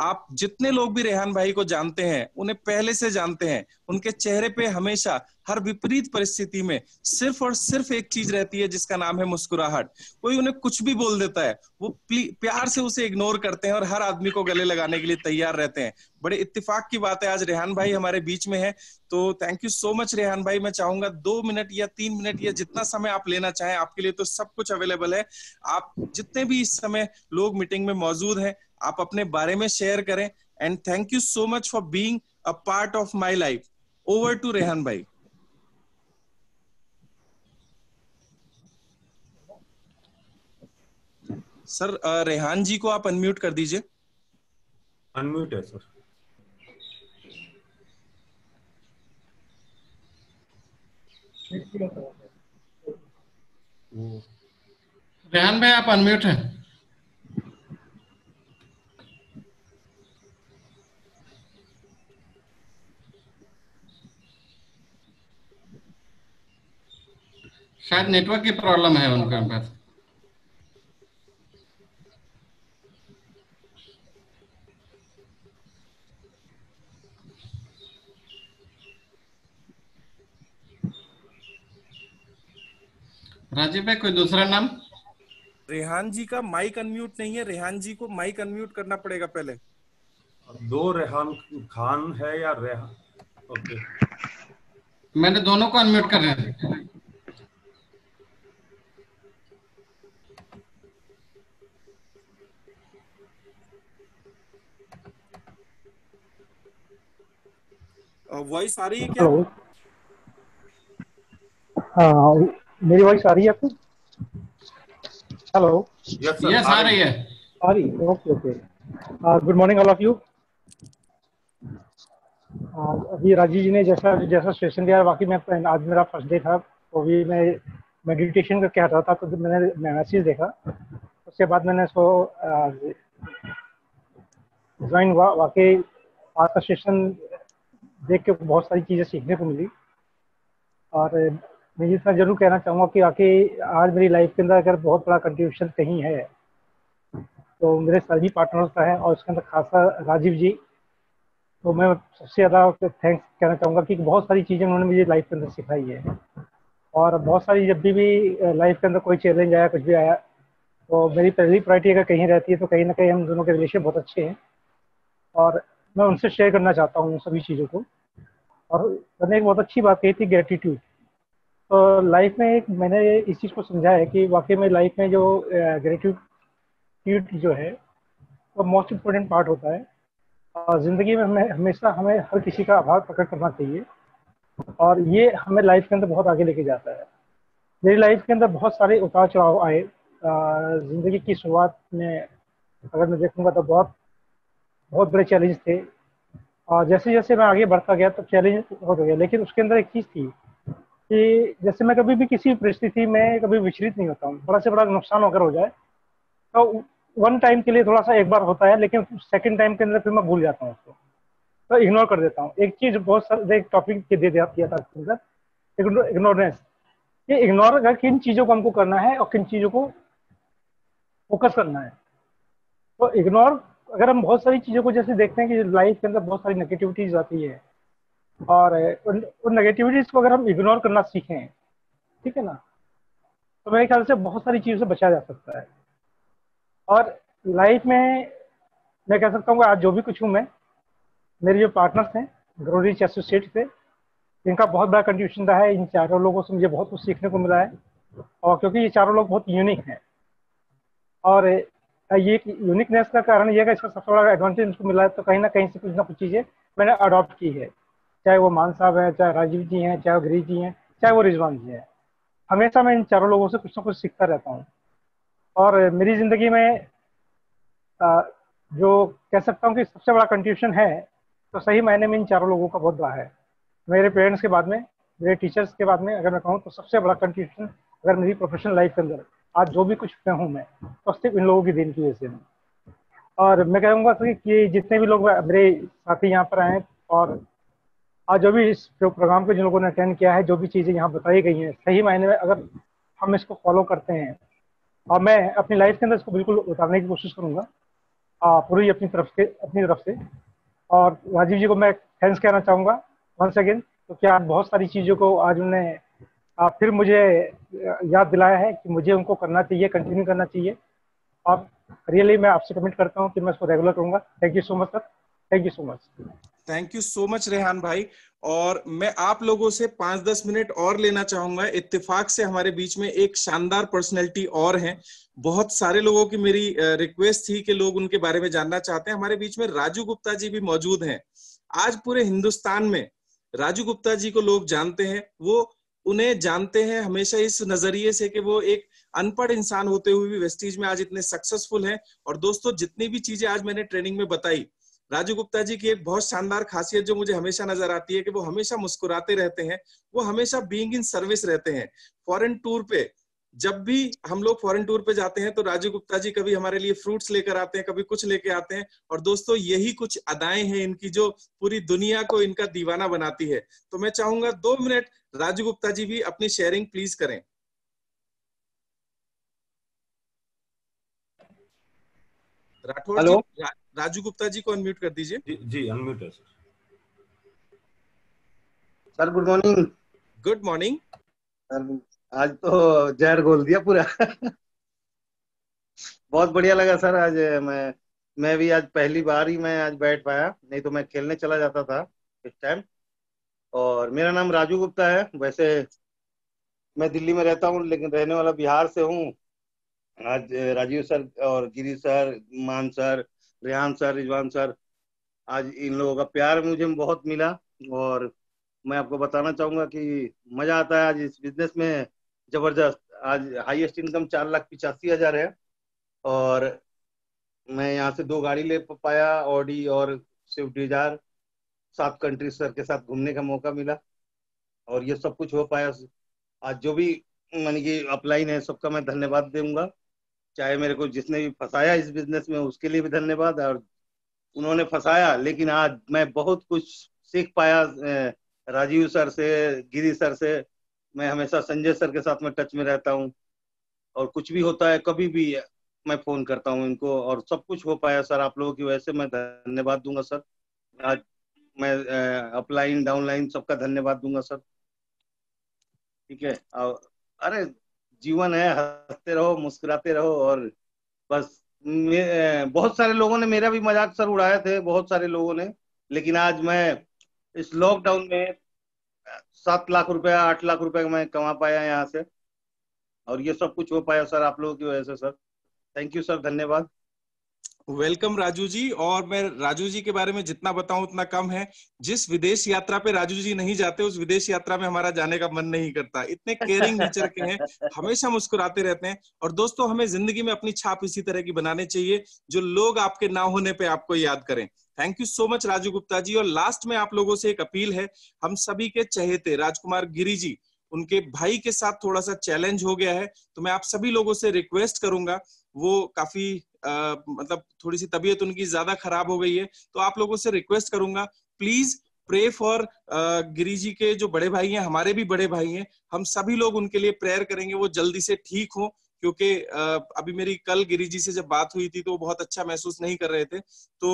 A: आप जितने लोग भी रेहान भाई को जानते हैं उन्हें पहले से जानते हैं उनके चेहरे पे हमेशा हर विपरीत परिस्थिति में सिर्फ और सिर्फ एक चीज रहती है जिसका नाम है मुस्कुराहट कोई उन्हें कुछ भी बोल देता है वो प्यार से उसे इग्नोर करते हैं और हर आदमी को गले लगाने के लिए तैयार रहते हैं बड़े इत्तेफाक की बात है आज रेहान भाई हमारे बीच में है तो thank you so much Rehan भाई मैं चाहूंगा दो मिनट या तीन मिनट या जितना समय आप लेना चाहें आपके लिए तो सब कुछ अवेलेबल है आप जितने भी इस समय लोग मीटिंग में मौजूद हैं आप अपने बारे में शेयर करें and thank you so much for being a part of my life over to Rehan भाई सर रेहान जी को आप अनम्यूट कर दीजिए अनम्यूट है सर
B: रेहान भाई आप अनम्यूट हैं
E: शायद नेटवर्क की प्रॉब्लम है उनका पास
A: राजीव भाई कोई दूसरा नाम रेहान जी का माइक अनम्यूट नहीं है रेहान जी को माइक अनम्यूट करना पड़ेगा पहले दो रेहान खान है या रेहान ओके मैंने दोनों को अनम्यूट कर रहे हैं वॉइस आ रही है क्या
B: हाँ मेरी वॉइस आ रही है आपको हेलो यस
D: आ रही है
B: आ रही okay okay good morning all of you अभी राजीव जी ने जैसा जैसा सेशन दिया बाकी मैं आज मेरा फर्स्ट डे था तो भी मैं मेडिटेशन का करके रहा था तो मैंने मैसेज देखा उसके बाद मैंने इसको ज्वाइन uh, हुआ वाकई आज का सेशन देख के बहुत सारी चीज़ें सीखने को मिली और मैं इतना जरूर कहना चाहूँगा कि आके आज मेरी लाइफ के अंदर अगर बहुत बड़ा कंट्रीब्यूशन कहीं है तो मेरे सभी पार्टनर्स का है और उसके अंदर खासा राजीव जी तो मैं सबसे ज़्यादा थैंक्स कहना चाहूँगा कि बहुत सारी चीज़ें उन्होंने मुझे लाइफ के अंदर सिखाई है और बहुत सारी जब भी भी लाइफ के अंदर कोई चैलेंज आया कुछ भी आया तो मेरी पहली प्रायरिटी अगर कहीं रहती है तो कहीं ना कहीं हम दोनों के रिलेशन बहुत अच्छे हैं और मैं उनसे शेयर करना चाहता हूँ सभी चीज़ों को और मैंने एक बहुत अच्छी बात कही थी ग्रेटिट्यूड तो लाइफ में एक मैंने इस चीज़ को समझा है कि वाकई में लाइफ में जो ग्रेटिट्यूड जो है वो मोस्ट इम्पोर्टेंट पार्ट होता है और ज़िंदगी में हमें हमेशा हमें हर किसी का आभार प्रकट करना चाहिए और ये हमें लाइफ के अंदर बहुत आगे लेके जाता है मेरी लाइफ के अंदर बहुत सारे उतार चढ़ाव आए ज़िंदगी की शुरुआत में अगर मैं देखूंगा तो बहुत बहुत बड़े चैलेंज थे और जैसे जैसे मैं आगे बढ़ता गया तो चैलेंज हो गया लेकिन उसके अंदर एक चीज़ थी कि जैसे मैं कभी भी किसी परिस्थिति में कभी विचलित नहीं होता हूँ बड़ा से बड़ा नुकसान अगर हो जाए तो वन टाइम के लिए थोड़ा सा एक बार होता है लेकिन सेकेंड टाइम के अंदर फिर मैं भूल जाता हूँ उसको तो इग्नोर कर देता हूँ एक चीज़ बहुत सारे टॉपिक के दे दिया था अंदर इग्नोरेंस ये इग्नोर कर किन चीज़ों को हमको करना है और किन चीज़ों को फोकस करना है तो इग्नोर अगर हम बहुत सारी चीज़ों को जैसे देखते हैं कि लाइफ के अंदर बहुत सारी नेगेटिविटीज आती है और उन उन नेगेटिविटीज को अगर हम इग्नोर करना सीखें ठीक है ना तो मेरे ख्याल से बहुत सारी चीज़ों से बचा जा सकता है और लाइफ में मैं कह सकता हूँ आज जो भी कुछ हूँ मैं मेरे जो पार्टनर्स हैं ग्रोरीज एसोसिएट से इनका बहुत बड़ा कंट्रीब्यूशन रहा है इन चारों लोगों से मुझे बहुत कुछ सीखने को मिला है और क्योंकि ये चारों लोग बहुत यूनिक हैं और हाँ, ये यूनिकनेस का कारण ये है इसका सबसे बड़ा एडवांटेज उसको मिला है तो कहीं ना कहीं से कुछ ना कुछ चीज़ें मैंने अडॉप्ट की है चाहे वो मान साहब हैं चाहे राजीव जी हैं चाहे गिरीश जी हैं चाहे वो रिजवान जी हैं हमेशा मैं इन चारों लोगों से कुछ ना कुछ सीखता रहता हूँ और मेरी ज़िंदगी में जो कह सकता हूँ कि सबसे बड़ा कंट्रीब्यूशन है तो सही मायने में इन चारों लोगों का बहुत बड़ा है मेरे पेरेंट्स के बाद में मेरे टीचर्स के बाद में अगर मैं कहूँ तो सबसे बड़ा कंट्रीब्यूशन अगर मेरी प्रोफेशनल लाइफ के अंदर आज जो भी कुछ मैं हूँ मैं तो सिर्फ इन लोगों की देन की वजह से हूँ और मैं कहूँगा कि जितने भी लोग मेरे साथी यहाँ पर आए और आज जो भी इस प्रोग्राम को जिन लोगों ने अटेंड किया है जो भी चीज़ें यहाँ बताई गई हैं सही मायने में अगर हम इसको फॉलो करते हैं और मैं अपनी लाइफ के अंदर इसको बिल्कुल उतारने की कोशिश करूँगा पूरी अपनी तरफ से अपनी तरफ से और राजीव जी को मैं थैंक्स कहना चाहूँगा वंस अगेन क्योंकि तो आज बहुत सारी चीज़ों को आज उन्होंने फिर मुझे याद दिलाया है कि मुझे उनको करना चाहिए कंटिन्यू करना चाहिए आप रियली मैं आपसे कमेंट करता हूँ कि मैं उसको रेगुलर करूंगा thank you so much sir thank you so much
A: thank you so much Rehan भाई और मैं आप लोगों से पांच दस मिनट और लेना चाहूंगा इत्तेफाक से हमारे बीच में एक शानदार पर्सनैलिटी और हैं बहुत सारे लोगों की मेरी रिक्वेस्ट थी कि लोग उनके बारे में जानना चाहते हैं हमारे बीच में राजू गुप्ता जी भी मौजूद हैं आज पूरे हिंदुस्तान में राजू गुप्ता जी को लोग जानते हैं वो उन्हें जानते हैं हमेशा इस नजरिए से कि वो एक अनपढ़ इंसान होते हुए भी वेस्टीज में आज इतने सक्सेसफुल हैं और दोस्तों जितनी भी चीजें आज मैंने ट्रेनिंग में बताई राजू गुप्ता जी की एक बहुत शानदार खासियत जो मुझे हमेशा नजर आती है कि वो हमेशा मुस्कुराते रहते हैं वो हमेशा बीइंग इन सर्विस रहते हैं फॉरेन टूर पे जब भी हम लोग फॉरेन टूर पे जाते हैं तो राजू गुप्ता जी कभी हमारे लिए फ्रूट्स लेकर आते हैं कभी कुछ लेके आते हैं और दोस्तों यही कुछ अदाएं हैं इनकी जो पूरी दुनिया को इनका दीवाना बनाती है तो मैं चाहूंगा दो मिनट राजू गुप्ता जी भी अपनी शेयरिंग प्लीज करें राठौर रा, राजू गुप्ता जी को अनम्यूट कर दीजिए जी, जी अनम्यूट है sir good morning good morning
E: आज तो जहर गोल दिया पूरा बहुत बढ़िया लगा सर आज मैं मैं भी आज पहली बार ही मैं आज बैठ पाया नहीं तो मैं खेलने चला जाता था इस टाइम और मेरा नाम राजू गुप्ता है वैसे मैं दिल्ली में रहता हूँ लेकिन रहने वाला बिहार से हूँ आज राजीव सर और Giri sir Maan sir Rehan sir Rizwan sir आज इन लोगों का प्यार मुझे बहुत मिला और मैं आपको बताना चाहूंगा कि मज़ा आता है आज इस बिजनेस में जबरदस्त आज हाईएस्ट इनकम चार लाख पिचासी हजार है और मैं यहाँ से दो गाड़ी ले पाया ऑडी और स्विफ्ट डिजायर सात कंट्री सर के साथ घूमने का मौका मिला और ये सब कुछ हो पाया आज जो भी मानी की अपलाइन है सबका मैं धन्यवाद दूंगा चाहे मेरे को जिसने भी फंसाया इस बिजनेस में उसके लिए भी धन्यवाद और उन्होंने फंसाया लेकिन आज मैं बहुत कुछ सीख पाया राजीव सर से गिरी सर से मैं हमेशा संजय सर के साथ में टच में रहता हूँ और कुछ भी होता है कभी भी मैं फोन करता हूँ इनको और सब कुछ हो पाया सर आप लोगों की वजह से मैं धन्यवाद दूंगा सर आज मैं अपलाइन डाउनलाइन सबका धन्यवाद दूंगा सर ठीक है और अरे जीवन है हंसते रहो मुस्कुराते रहो और बस बहुत सारे लोगों ने मेरा भी मजाक सर उड़ाए थे बहुत सारे लोगों ने लेकिन आज मैं इस लॉकडाउन में सात लाख रुपया आठ लाख रुपया मैं कमा पाया यहाँ से और ये सब कुछ हो पाया सर आप लोगों की वजह से सर थैंक यू सर
A: धन्यवाद वेलकम राजू जी और मैं राजू जी के बारे में जितना बताऊं उतना कम है जिस विदेश यात्रा पे राजू जी नहीं जाते उस विदेश यात्रा में हमारा जाने का मन नहीं करता इतने केयरिंग नेचर के हैं हमेशा मुस्कुराते रहते हैं और दोस्तों हमें जिंदगी में अपनी छाप इसी तरह की बनानी चाहिए जो लोग आपके ना होने पर आपको याद करें thank you so much Raju Gupta ji और लास्ट में आप लोगों से एक अपील है हम सभी के चहेते राजकुमार गिरी जी उनके भाई के साथ थोड़ा सा चैलेंज हो गया है तो मैं आप सभी लोगों से रिक्वेस्ट करूंगा वो काफी आ, मतलब थोड़ी सी तबीयत उनकी ज्यादा खराब हो गई है तो आप लोगों से रिक्वेस्ट करूंगा please pray for Giri ji के जो बड़े भाई हैं हमारे भी बड़े भाई हैं हम सभी लोग उनके लिए प्रेयर करेंगे वो जल्दी से ठीक हो क्योंकि अभी मेरी कल गिरी जी से जब बात हुई थी तो वो बहुत अच्छा महसूस नहीं कर रहे थे तो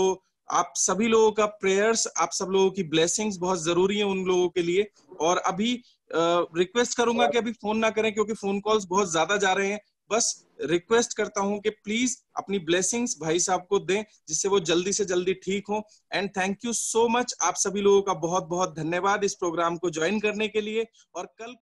A: आप सभी लोगों का प्रेयर्स आप सब लोगों की ब्लेसिंग्स बहुत जरूरी है उन लोगों के लिए और अभी रिक्वेस्ट करूंगा कि अभी फोन ना करें क्योंकि फोन कॉल्स बहुत ज्यादा जा रहे हैं बस रिक्वेस्ट करता हूं कि प्लीज अपनी ब्लेसिंग्स भाई साहब को दें जिससे वो जल्दी से जल्दी ठीक हो and thank you so much आप सभी लोगों का बहुत बहुत धन्यवाद इस प्रोग्राम को ज्वाइन करने के लिए और कल